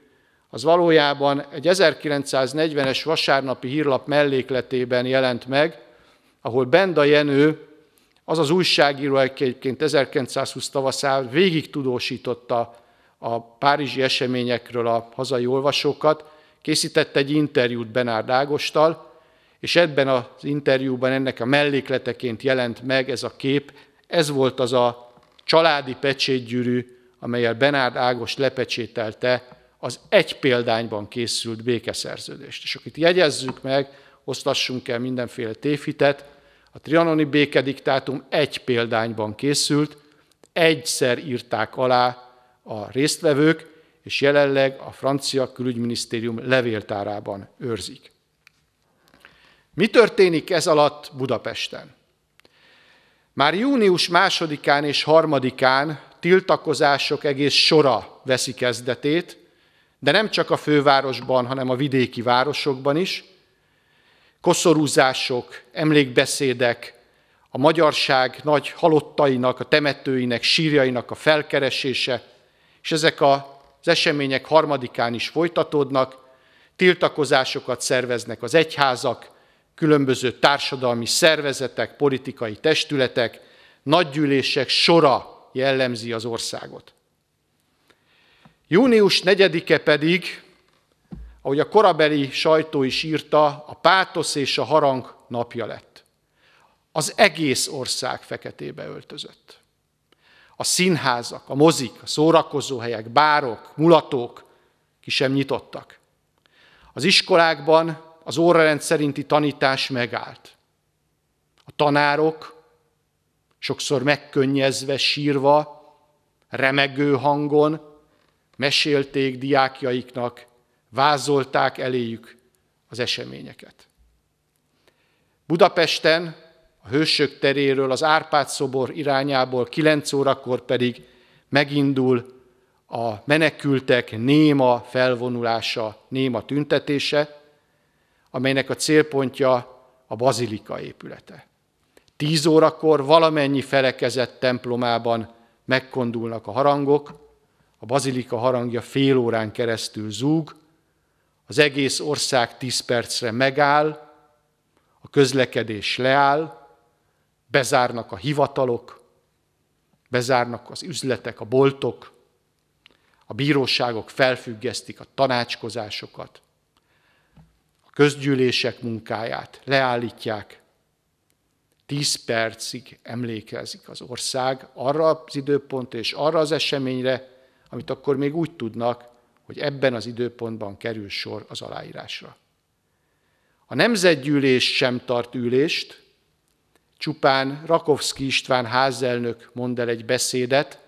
az valójában egy 1940-es vasárnapi hírlap mellékletében jelent meg, ahol Benda Jenő, az az újságíró egyébként 1920 tavaszán végig tudósította a párizsi eseményekről a hazai olvasókat, készített egy interjút Benárd Ágostal, és ebben az interjúban ennek a mellékleteként jelent meg ez a kép. Ez volt az a családi pecsétgyűrű, amelyel Benárd Ágost lepecsételte az egy példányban készült békeszerződést. És akit jegyezzük meg, osztassunk el mindenféle tévhitet, a trianoni békediktátum egy példányban készült, egyszer írták alá a résztvevők, és jelenleg a francia külügyminisztérium levéltárában őrzik. Mi történik ez alatt Budapesten? Már június másodikán és harmadikán tiltakozások egész sora veszi kezdetét, de nem csak a fővárosban, hanem a vidéki városokban is. Koszorúzások, emlékbeszédek, a magyarság nagy halottainak, a temetőinek, sírjainak a felkeresése, és ezek az események harmadikán is folytatódnak, tiltakozásokat szerveznek az egyházak, különböző társadalmi szervezetek, politikai testületek, nagygyűlések sora jellemzi az országot. Június 4-e pedig, ahogy a korabeli sajtó is írta, a pátosz és a harang napja lett. Az egész ország feketébe öltözött. A színházak, a mozik, a szórakozóhelyek, bárok, mulatók ki sem nyitottak. Az iskolákban az órarend szerinti tanítás megállt. A tanárok sokszor megkönnyezve, sírva, remegő hangon mesélték diákjaiknak, vázolták eléjük az eseményeket. Budapesten, a Hősök teréről, az Árpád-szobor irányából 9 órakor pedig megindul a menekültek néma felvonulása, néma tüntetése, amelynek a célpontja a bazilika épülete. Tíz órakor valamennyi felekezett templomában megkondulnak a harangok, a bazilika harangja fél órán keresztül zúg, az egész ország tíz percre megáll, a közlekedés leáll, bezárnak a hivatalok, bezárnak az üzletek, a boltok, a bíróságok felfüggesztik a tanácskozásokat, a közgyűlések munkáját leállítják, tíz percig emlékezik az ország arra az időpont és arra az eseményre, amit akkor még úgy tudnak, hogy ebben az időpontban kerül sor az aláírásra. A nemzetgyűlés sem tart ülést, csupán Rakovszki István házelnök mond el egy beszédet,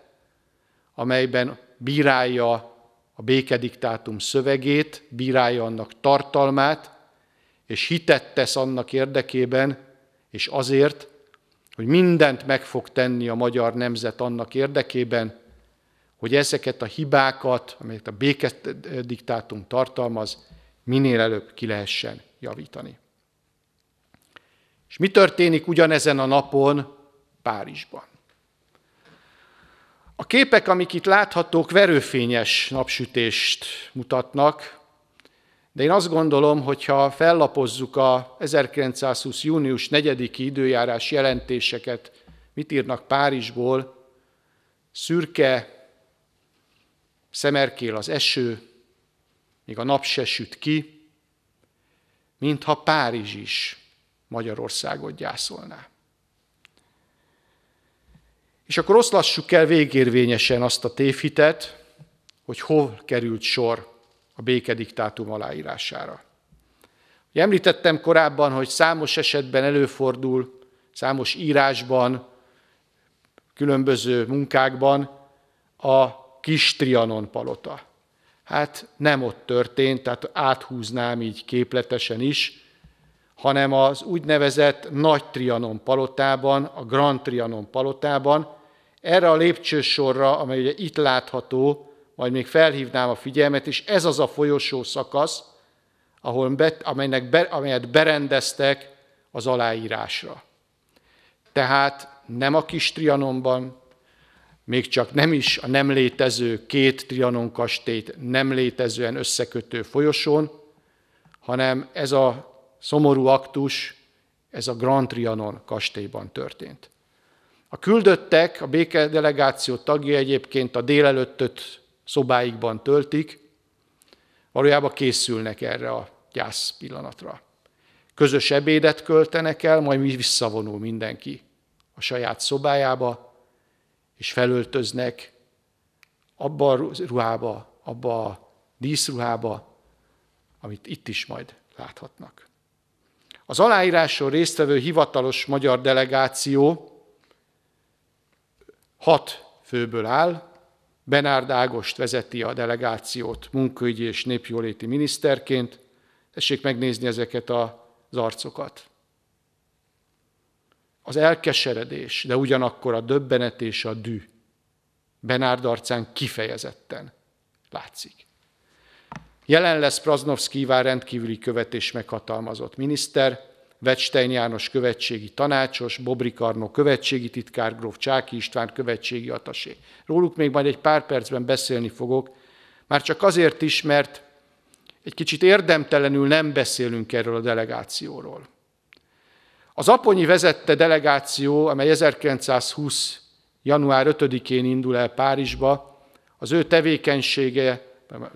amelyben bírálja a békediktátum szövegét, bírálja annak tartalmát, és hitet tesz annak érdekében, és azért, hogy mindent meg fog tenni a magyar nemzet annak érdekében, hogy ezeket a hibákat, amelyet a békediktátum tartalmaz, minél előbb ki lehessen javítani. És mi történik ugyanezen a napon Párizsban? A képek, amik itt láthatók, verőfényes napsütést mutatnak, de én azt gondolom, hogy ha fellapozzuk a 1920. június 4 időjárás jelentéseket, mit írnak Párizsból, szürke Szemerkél az eső, még a nap se süt ki, mintha Párizs is Magyarországot gyászolná. És akkor oszlassuk el végérvényesen azt a tévhitet, hogy hol került sor a békediktátum aláírására. Említettem korábban, hogy számos esetben előfordul, számos írásban, különböző munkákban a kis Trianon palota. Hát nem ott történt, tehát áthúznám így képletesen is, hanem az úgynevezett Nagy Trianon palotában, a Grand Trianon palotában, erre a lépcsősorra, amely ugye itt látható, majd még felhívnám a figyelmet, és ez az a folyosó szakasz, ahol be, amelynek be, amelyet berendeztek az aláírásra. Tehát nem a kis Trianonban, még csak nem is a nem létező két Trianon kastélyt nem létezően összekötő folyosón, hanem ez a szomorú aktus, ez a Grand Trianon kastélyban történt. A küldöttek, a békedelegáció tagja egyébként a délelőttöt szobáikban töltik, valójában készülnek erre a gyász pillanatra. Közös ebédet költenek el, majd visszavonul mindenki a saját szobájába, és felöltöznek abba a ruhába, abba a díszruhába, amit itt is majd láthatnak. Az aláíráson résztvevő hivatalos magyar delegáció hat főből áll, Benárd Ágost vezeti a delegációt munkaügyi és népjóléti miniszterként. Tessék megnézni ezeket az arcokat az elkeseredés, de ugyanakkor a döbbenet és a dű Benárd arcán kifejezetten látszik. Jelen lesz Praznovszki Iván rendkívüli követés meghatalmazott miniszter, Vecstein János követségi tanácsos, Bobrik Arnó követségi titkár, Gróf Csáki István követségi atasé. Róluk még majd egy pár percben beszélni fogok, már csak azért is, mert egy kicsit érdemtelenül nem beszélünk erről a delegációról. Az aponyi vezette delegáció, amely 1920. január 5-én indul el Párizsba, az ő tevékenysége,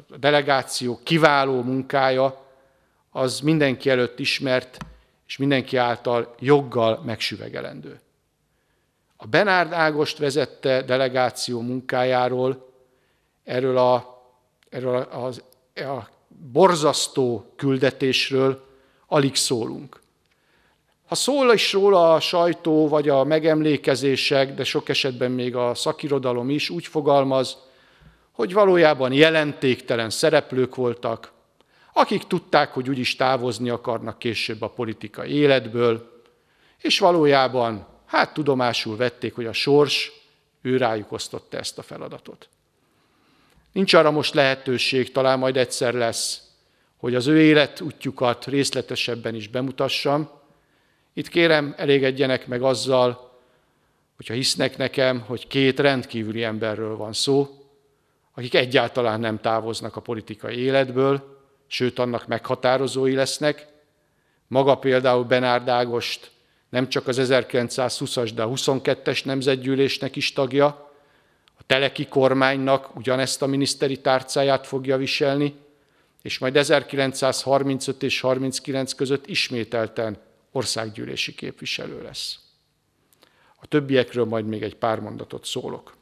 a delegáció kiváló munkája, az mindenki előtt ismert, és mindenki által joggal megsüvegelendő. A Benárd Ágost vezette delegáció munkájáról, erről a, erről a, a, a borzasztó küldetésről alig szólunk. Ha szól is róla a sajtó, vagy a megemlékezések, de sok esetben még a szakirodalom is úgy fogalmaz, hogy valójában jelentéktelen szereplők voltak, akik tudták, hogy úgyis távozni akarnak később a politika életből, és valójában hát tudomásul vették, hogy a sors ő rájuk osztotta ezt a feladatot. Nincs arra most lehetőség, talán majd egyszer lesz, hogy az ő életútjukat részletesebben is bemutassam, itt kérem, elégedjenek meg azzal, hogyha hisznek nekem, hogy két rendkívüli emberről van szó, akik egyáltalán nem távoznak a politikai életből, sőt annak meghatározói lesznek. Maga például Benárd Ágost nem csak az 1920-as, de a 22-es nemzetgyűlésnek is tagja, a teleki kormánynak ugyanezt a miniszteri tárcáját fogja viselni, és majd 1935 és 39 között ismételten országgyűlési képviselő lesz. A többiekről majd még egy pár mondatot szólok.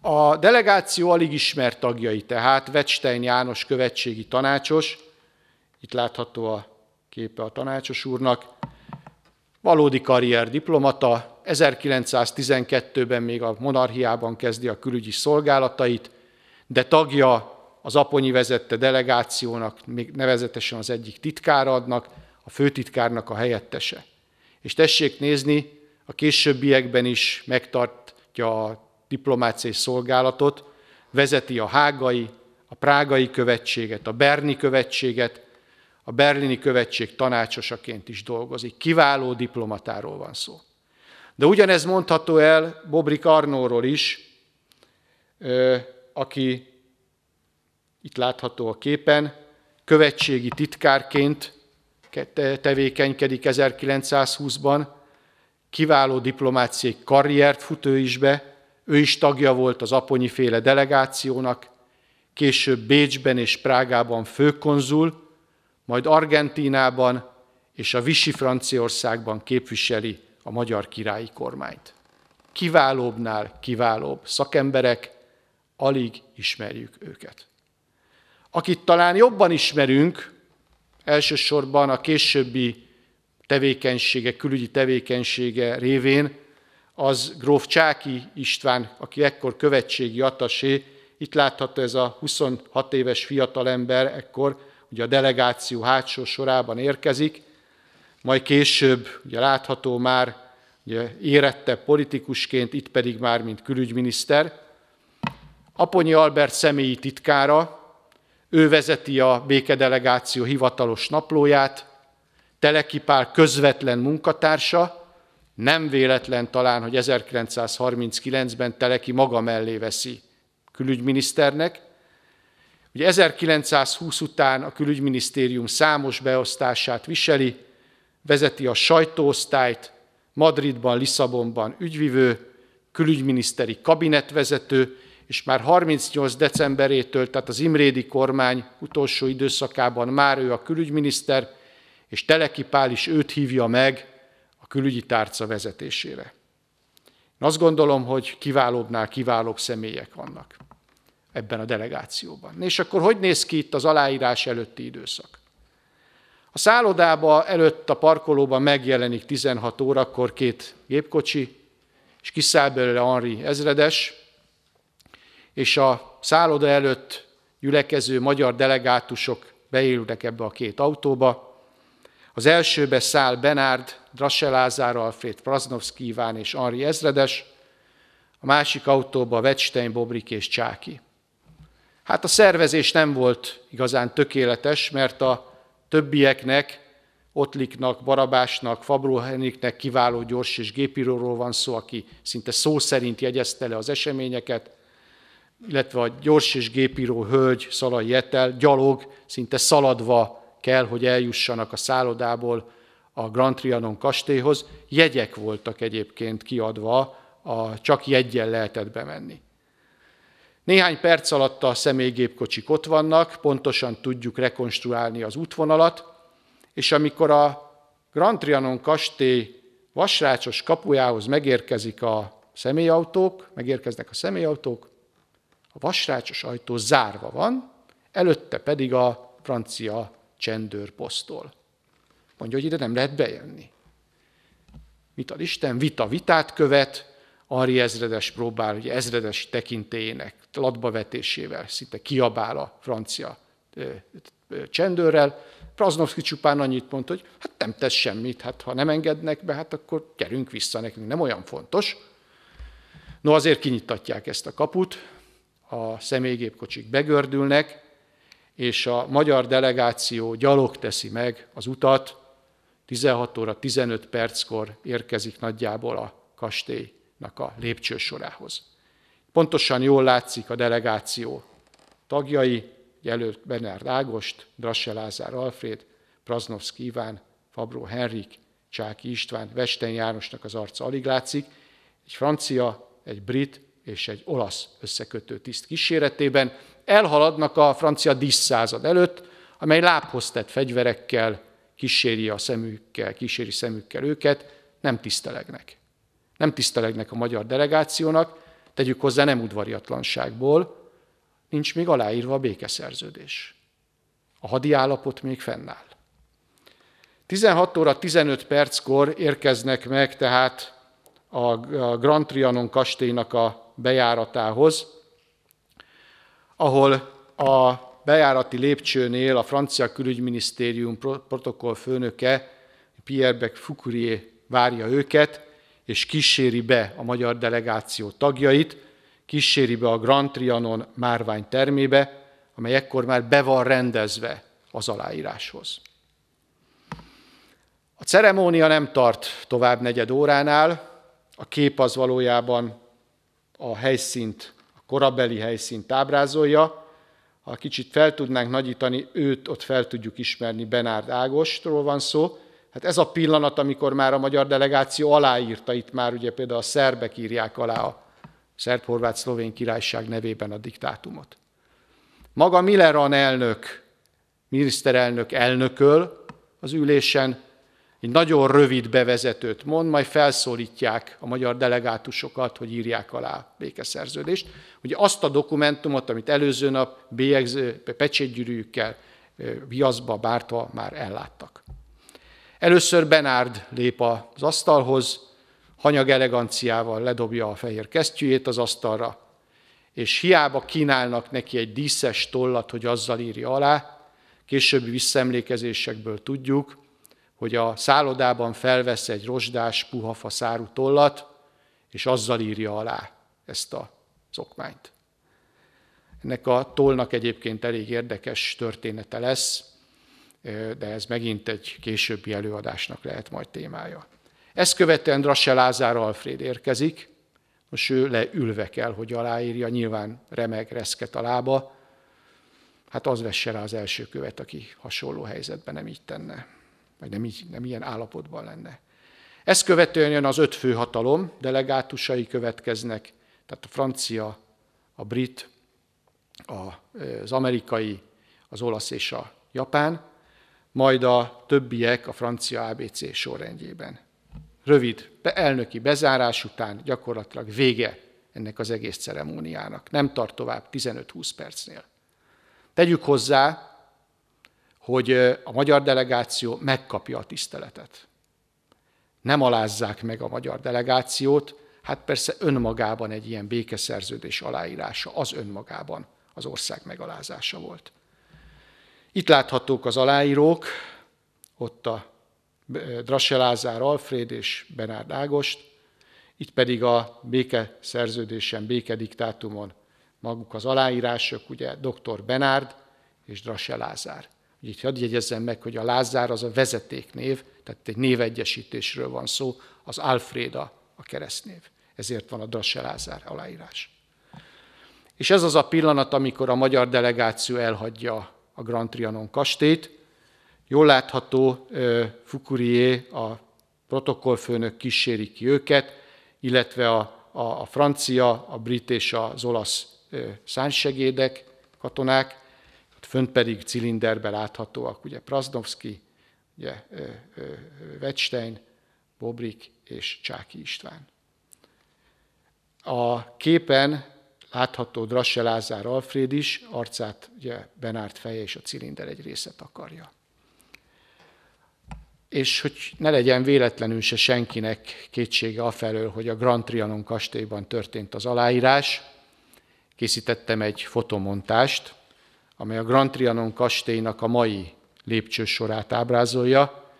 A delegáció alig ismert tagjai tehát Vecstein János követségi tanácsos, itt látható a képe a tanácsos úrnak, valódi karrier diplomata, 1912-ben még a monarchiában kezdi a külügyi szolgálatait, de tagja az Aponyi vezette delegációnak, még nevezetesen az egyik titkára adnak, a főtitkárnak a helyettese. És tessék nézni, a későbbiekben is megtartja a diplomáciai szolgálatot, vezeti a hágai, a prágai követséget, a berni követséget, a berlini követség tanácsosaként is dolgozik. Kiváló diplomatáról van szó. De ugyanez mondható el Bobrik Arnóról is, aki itt látható a képen, követségi titkárként tevékenykedik 1920-ban, kiváló diplomáciai karriert fut ő is be, ő is tagja volt az aponyi féle delegációnak, később Bécsben és Prágában főkonzul, majd Argentínában és a Visi Franciaországban képviseli a magyar királyi kormányt. Kiválóbbnál kiválóbb szakemberek, alig ismerjük őket. Akit talán jobban ismerünk, elsősorban a későbbi tevékenysége, külügyi tevékenysége révén, az gróf Csáki István, aki ekkor követségi atasé, itt látható ez a 26 éves fiatalember ekkor, ugye a delegáció hátsó sorában érkezik, majd később ugye látható már ugye érettebb politikusként, itt pedig már mint külügyminiszter. Aponyi Albert személyi titkára, ő vezeti a békedelegáció hivatalos naplóját, Telekipál közvetlen munkatársa, nem véletlen talán, hogy 1939-ben Teleki maga mellé veszi külügyminiszternek. Ugye 1920 után a külügyminisztérium számos beosztását viseli, vezeti a sajtóosztályt, Madridban, Lisszabonban ügyvivő, külügyminiszteri kabinetvezető, és már 38. decemberétől, tehát az Imrédi kormány utolsó időszakában már ő a külügyminiszter, és Teleki Pál is őt hívja meg a külügyi tárca vezetésére. Én azt gondolom, hogy kiválóbbnál kiválóbb személyek vannak ebben a delegációban. És akkor hogy néz ki itt az aláírás előtti időszak? A szállodába előtt a parkolóban megjelenik 16 órakor két gépkocsi, és kiszáll belőle Henri ezredes, és a szálloda előtt gyülekező magyar delegátusok beérülnek ebbe a két autóba. Az elsőbe száll Benárd, Draselázár, Alfred Praznovszki Iván és Henri Ezredes, a másik autóba Wettstein, Bobrik és Csáki. Hát a szervezés nem volt igazán tökéletes, mert a többieknek, Otliknak, Barabásnak, Fabró kiváló gyors és gépíróról van szó, aki szinte szó szerint jegyezte le az eseményeket, illetve a gyors és gépíró hölgy Szalai Etel gyalog, szinte szaladva kell, hogy eljussanak a szállodából a Grand Trianon kastélyhoz. Jegyek voltak egyébként kiadva, a, csak jegyen lehetett bemenni. Néhány perc alatt a személygépkocsik ott vannak, pontosan tudjuk rekonstruálni az útvonalat, és amikor a Grand Trianon kastély vasrácsos kapujához megérkezik a személyautók, megérkeznek a személyautók, a vasrácsos ajtó zárva van, előtte pedig a francia csendőr posztol. Mondja, hogy ide nem lehet bejönni. Mit ad Isten? Vita vitát követ, Ari ezredes próbál, hogy ezredes tekintélyének latbavetésével szinte kiabál a francia csendőrrel. Praznovszki csupán annyit mond, hogy hát nem tesz semmit, hát ha nem engednek be, hát akkor gyerünk vissza nekünk, nem olyan fontos. No, azért kinyitatják ezt a kaput, a személygépkocsik begördülnek, és a magyar delegáció gyalog teszi meg az utat, 16 óra 15 perckor érkezik nagyjából a kastélynak a lépcsősorához. Pontosan jól látszik a delegáció tagjai, jelölt Bernard Ágost, Drasse Lázár Alfred, Praznovszki Iván, Fabró Henrik, Csáki István, Vesten Jánosnak az arca alig látszik, egy francia, egy brit, és egy olasz összekötő tiszt kíséretében elhaladnak a francia díszszázad előtt, amely lábhoz tett fegyverekkel kíséri a szemükkel, kíséri szemükkel őket, nem tisztelegnek. Nem tisztelegnek a magyar delegációnak, tegyük hozzá nem udvariatlanságból, nincs még aláírva a békeszerződés. A hadi állapot még fennáll. 16 óra 15 perckor érkeznek meg tehát a Grand Trianon kastélynak a bejáratához, ahol a bejárati lépcsőnél a francia külügyminisztérium protokoll főnöke Pierre Beck Fukurier várja őket, és kíséri be a magyar delegáció tagjait, kíséri be a Grand Trianon márvány termébe, amely ekkor már be van rendezve az aláíráshoz. A ceremónia nem tart tovább negyed óránál, a kép az valójában a helyszínt, a korabeli helyszínt ábrázolja. Ha kicsit fel tudnánk nagyítani, őt ott fel tudjuk ismerni, Benárd Ágostról van szó. Hát ez a pillanat, amikor már a magyar delegáció aláírta, itt már ugye például a szerbek írják alá a szerb-horvát-szlovén királyság nevében a diktátumot. Maga Milleran elnök, miniszterelnök elnököl az ülésen, egy nagyon rövid bevezetőt mond, majd felszólítják a magyar delegátusokat, hogy írják alá békeszerződést. Ugye azt a dokumentumot, amit előző nap bélyegző, pecsétgyűrűjükkel viaszba, bártva már elláttak. Először Benárd lép az asztalhoz, hanyag eleganciával ledobja a fehér kesztyűjét az asztalra, és hiába kínálnak neki egy díszes tollat, hogy azzal írja alá, későbbi visszaemlékezésekből tudjuk, hogy a szállodában felvesz egy rozsdás, puha faszárú tollat, és azzal írja alá ezt a szokmányt. Ennek a tollnak egyébként elég érdekes története lesz, de ez megint egy későbbi előadásnak lehet majd témája. Ezt követően Drasse Lázár Alfred érkezik, most ő leülve kell, hogy aláírja, nyilván remeg, reszket a lába, hát az vesse rá az első követ, aki hasonló helyzetben nem így tenne vagy nem, így, nem ilyen állapotban lenne. Ezt követően jön az öt főhatalom, delegátusai következnek, tehát a francia, a brit, az amerikai, az olasz és a japán, majd a többiek a francia ABC sorrendjében. Rövid elnöki bezárás után gyakorlatilag vége ennek az egész ceremóniának. Nem tart tovább 15-20 percnél. Tegyük hozzá, hogy a magyar delegáció megkapja a tiszteletet. Nem alázzák meg a magyar delegációt, hát persze önmagában egy ilyen békeszerződés aláírása, az önmagában az ország megalázása volt. Itt láthatók az aláírók, ott a Draselázár Alfred és Benárd Ágost, itt pedig a békeszerződésen, békediktátumon maguk az aláírások, ugye dr. Benárd és Drasse Lázár. Így hadd jegyezzem meg, hogy a Lázár az a vezetéknév, tehát egy névegyesítésről van szó, az Alfréda a keresztnév. Ezért van a Drasse Lázár aláírás. És ez az a pillanat, amikor a magyar delegáció elhagyja a Grand Trianon kastélyt. Jól látható, Fukurié, a protokollfőnök kíséri ki őket, illetve a, a, a francia, a brit és az olasz szánsegédek, katonák, ott fönt pedig cilinderben láthatóak, ugye Prasdovski, ugye Wettstein, Bobrik és Csáki István. A képen látható Drasse Lázár Alfred is, arcát ugye benárt feje és a cilinder egy része takarja. És hogy ne legyen véletlenül se senkinek kétsége afelől, hogy a Grand Trianon kastélyban történt az aláírás, készítettem egy fotomontást, amely a Grand Trianon kastélynak a mai lépcsős sorát ábrázolja,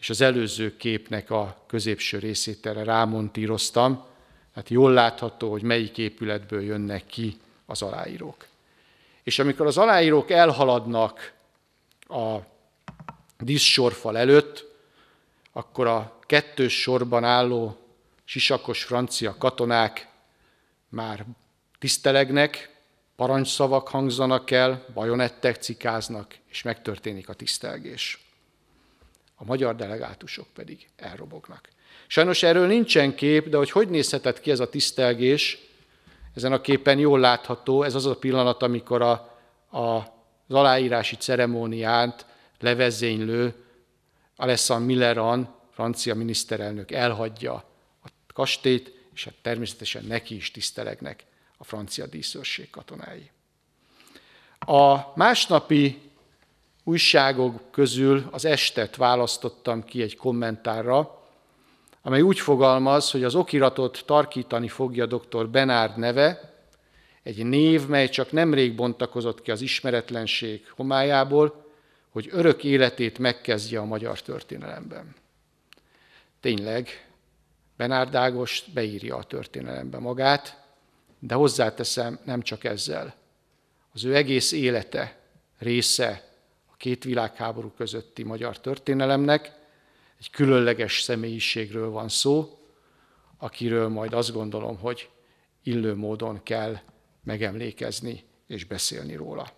és az előző képnek a középső részét erre rámontíroztam, tehát jól látható, hogy melyik épületből jönnek ki az aláírók. És amikor az aláírók elhaladnak a díszsorfal előtt, akkor a kettős sorban álló sisakos francia katonák már tisztelegnek, Parancsszavak hangzanak el, bajonettek cikáznak, és megtörténik a tisztelgés. A magyar delegátusok pedig elrobognak. Sajnos erről nincsen kép, de hogy hogy nézhetett ki ez a tisztelgés, ezen a képen jól látható, ez az a pillanat, amikor a, a, az aláírási ceremóniát levezénylő Alessandro Milleran, francia miniszterelnök elhagyja a kastélyt, és hát természetesen neki is tisztelegnek a francia díszőrség katonái. A másnapi újságok közül az estet választottam ki egy kommentárra, amely úgy fogalmaz, hogy az okiratot tarkítani fogja dr. Benárd neve, egy név, mely csak nemrég bontakozott ki az ismeretlenség homályából, hogy örök életét megkezdje a magyar történelemben. Tényleg, Benárd Ágost beírja a történelembe magát, de hozzáteszem, nem csak ezzel. Az ő egész élete része a két világháború közötti magyar történelemnek, egy különleges személyiségről van szó, akiről majd azt gondolom, hogy illő módon kell megemlékezni és beszélni róla.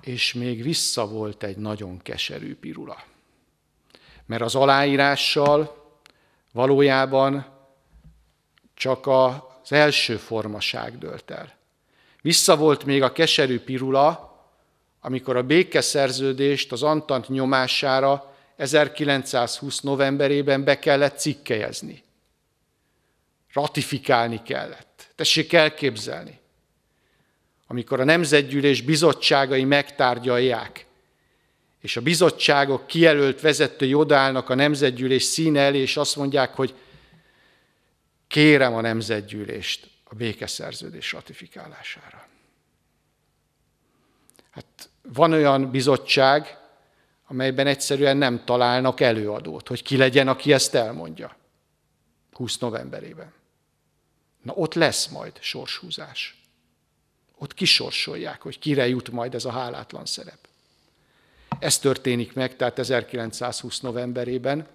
És még vissza volt egy nagyon keserű pirula. Mert az aláírással valójában csak az első formaság dölt el. Vissza volt még a keserű pirula, amikor a békeszerződést az Antant nyomására 1920. novemberében be kellett cikkejezni. Ratifikálni kellett. Tessék elképzelni. Amikor a Nemzetgyűlés bizottságai megtárgyalják, és a bizottságok kijelölt vezetői odállnak a Nemzetgyűlés színe elé, és azt mondják, hogy kérem a nemzetgyűlést a békeszerződés ratifikálására. Hát van olyan bizottság, amelyben egyszerűen nem találnak előadót, hogy ki legyen, aki ezt elmondja. 20 novemberében. Na ott lesz majd sorshúzás. Ott kisorsolják, hogy kire jut majd ez a hálátlan szerep. Ez történik meg, tehát 1920 novemberében,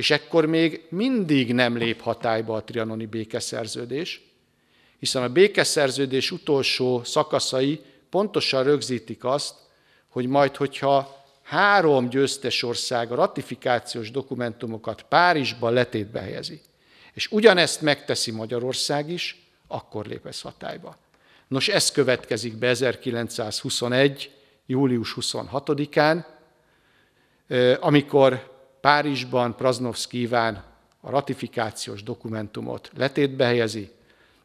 és ekkor még mindig nem lép hatályba a trianoni békeszerződés, hiszen a békeszerződés utolsó szakaszai pontosan rögzítik azt, hogy majd, hogyha három győztes ország a ratifikációs dokumentumokat Párizsba letétbe helyezi, és ugyanezt megteszi Magyarország is, akkor lép ez hatályba. Nos, ez következik be 1921. július 26-án, amikor Párizsban Praznovszki Iván a ratifikációs dokumentumot letétbe helyezi,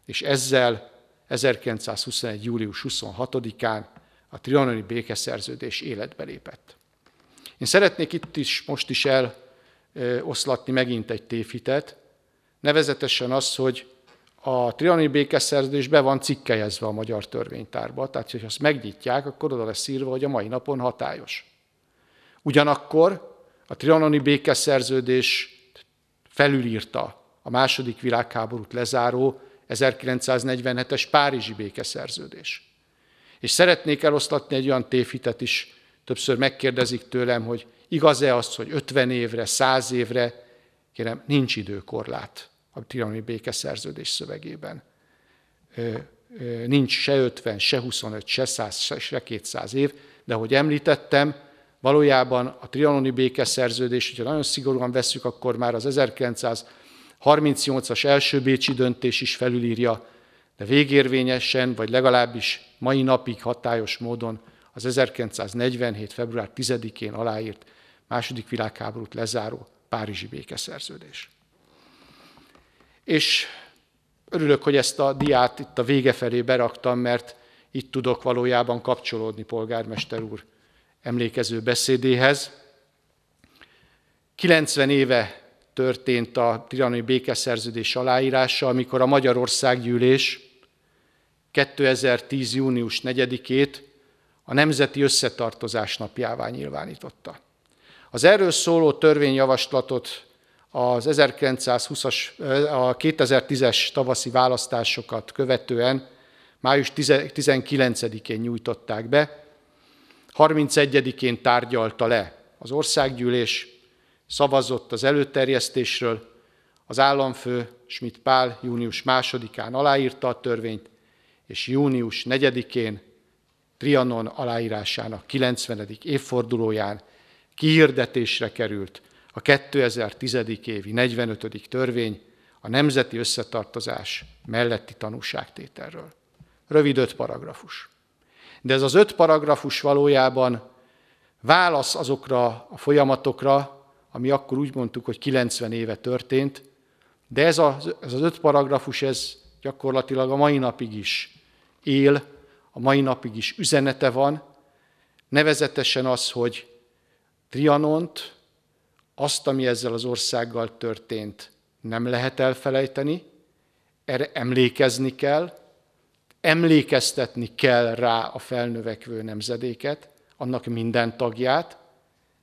és ezzel 1921. július 26-án a trianoni békeszerződés életbe lépett. Én szeretnék itt is, most is eloszlatni megint egy tévhitet, nevezetesen az, hogy a trianoni békeszerződés be van cikkelyezve a magyar törvénytárba, tehát ha azt megnyitják, akkor oda lesz írva, hogy a mai napon hatályos. Ugyanakkor a trianoni békeszerződés felülírta a második világháborút lezáró 1947-es Párizsi békeszerződés. És szeretnék eloszlatni egy olyan tévhitet is, többször megkérdezik tőlem, hogy igaz-e az, hogy 50 évre, 100 évre, kérem, nincs időkorlát a trianoni békeszerződés szövegében. Nincs se 50, se 25, se 100, se 200 év, de ahogy említettem, Valójában a trianoni békeszerződés, hogyha nagyon szigorúan veszük, akkor már az 1938-as első Bécsi döntés is felülírja, de végérvényesen, vagy legalábbis mai napig hatályos módon az 1947. február 10-én aláírt második világháborút lezáró Párizsi békeszerződés. És örülök, hogy ezt a diát itt a vége felé beraktam, mert itt tudok valójában kapcsolódni, polgármester úr, emlékező beszédéhez. 90 éve történt a tiranai békeszerződés aláírása, amikor a Magyarországgyűlés 2010. június 4-ét a Nemzeti Összetartozás napjává nyilvánította. Az erről szóló törvényjavaslatot az 1920-as, a 2010-es tavaszi választásokat követően május 19-én nyújtották be, 31-én tárgyalta le az országgyűlés, szavazott az előterjesztésről, az államfő Schmidt Pál június 2-án aláírta a törvényt, és június 4-én Trianon aláírásának 90. évfordulóján kihirdetésre került a 2010. évi 45. törvény a nemzeti összetartozás melletti tanúságtételről. Rövid öt paragrafus de ez az öt paragrafus valójában válasz azokra a folyamatokra, ami akkor úgy mondtuk, hogy 90 éve történt, de ez az, ez az öt paragrafus, ez gyakorlatilag a mai napig is él, a mai napig is üzenete van, nevezetesen az, hogy Trianont, azt, ami ezzel az országgal történt, nem lehet elfelejteni, erre emlékezni kell, emlékeztetni kell rá a felnövekvő nemzedéket, annak minden tagját.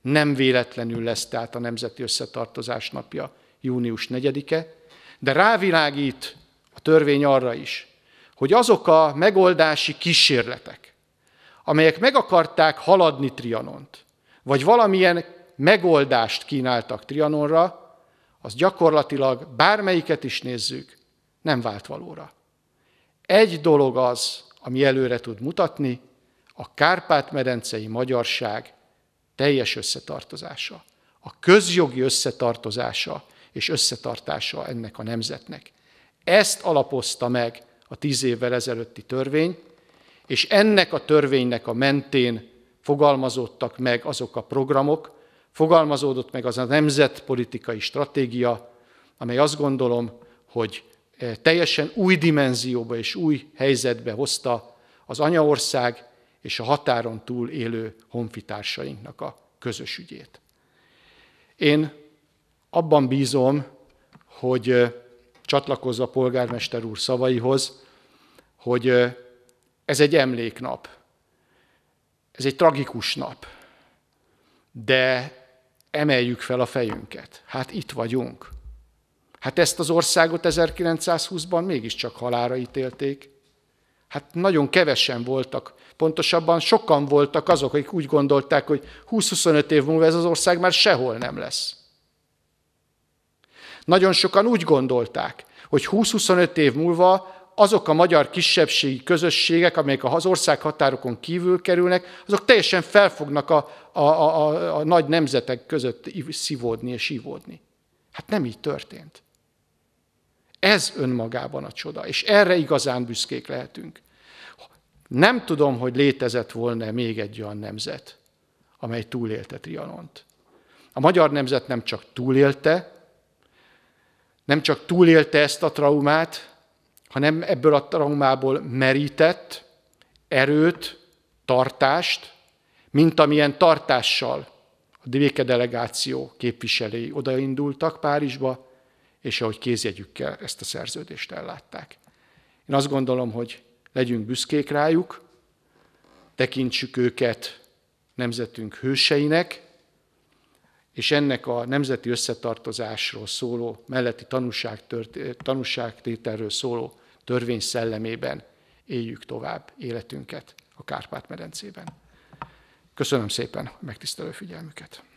Nem véletlenül lesz tehát a Nemzeti Összetartozás napja június 4-e, de rávilágít a törvény arra is, hogy azok a megoldási kísérletek, amelyek meg akarták haladni Trianont, vagy valamilyen megoldást kínáltak Trianonra, az gyakorlatilag bármelyiket is nézzük, nem vált valóra. Egy dolog az, ami előre tud mutatni, a Kárpát-medencei magyarság teljes összetartozása, a közjogi összetartozása és összetartása ennek a nemzetnek. Ezt alapozta meg a tíz évvel ezelőtti törvény, és ennek a törvénynek a mentén fogalmazódtak meg azok a programok, fogalmazódott meg az a nemzetpolitikai stratégia, amely azt gondolom, hogy teljesen új dimenzióba és új helyzetbe hozta az anyaország és a határon túl élő honfitársainknak a közös ügyét. Én abban bízom, hogy csatlakozva a polgármester úr szavaihoz, hogy ez egy emléknap, ez egy tragikus nap, de emeljük fel a fejünket. Hát itt vagyunk. Hát ezt az országot 1920-ban mégiscsak halára ítélték. Hát nagyon kevesen voltak. Pontosabban sokan voltak azok, akik úgy gondolták, hogy 20-25 év múlva ez az ország már sehol nem lesz. Nagyon sokan úgy gondolták, hogy 20-25 év múlva azok a magyar kisebbségi közösségek, amelyek az ország határokon kívül kerülnek, azok teljesen felfognak a, a, a, a nagy nemzetek között szívódni és ívódni. Hát nem így történt. Ez önmagában a csoda, és erre igazán büszkék lehetünk. Nem tudom, hogy létezett volna még egy olyan nemzet, amely túlélte Trianont. A magyar nemzet nem csak túlélte, nem csak túlélte ezt a traumát, hanem ebből a traumából merített erőt, tartást, mint amilyen tartással a delegáció képviselői odaindultak Párizsba, és ahogy kézjegyükkel ezt a szerződést ellátták. Én azt gondolom, hogy legyünk büszkék rájuk, tekintsük őket nemzetünk hőseinek, és ennek a nemzeti összetartozásról szóló, melletti tanúságtételről szóló törvény szellemében éljük tovább életünket a Kárpát-medencében. Köszönöm szépen a megtisztelő figyelmüket!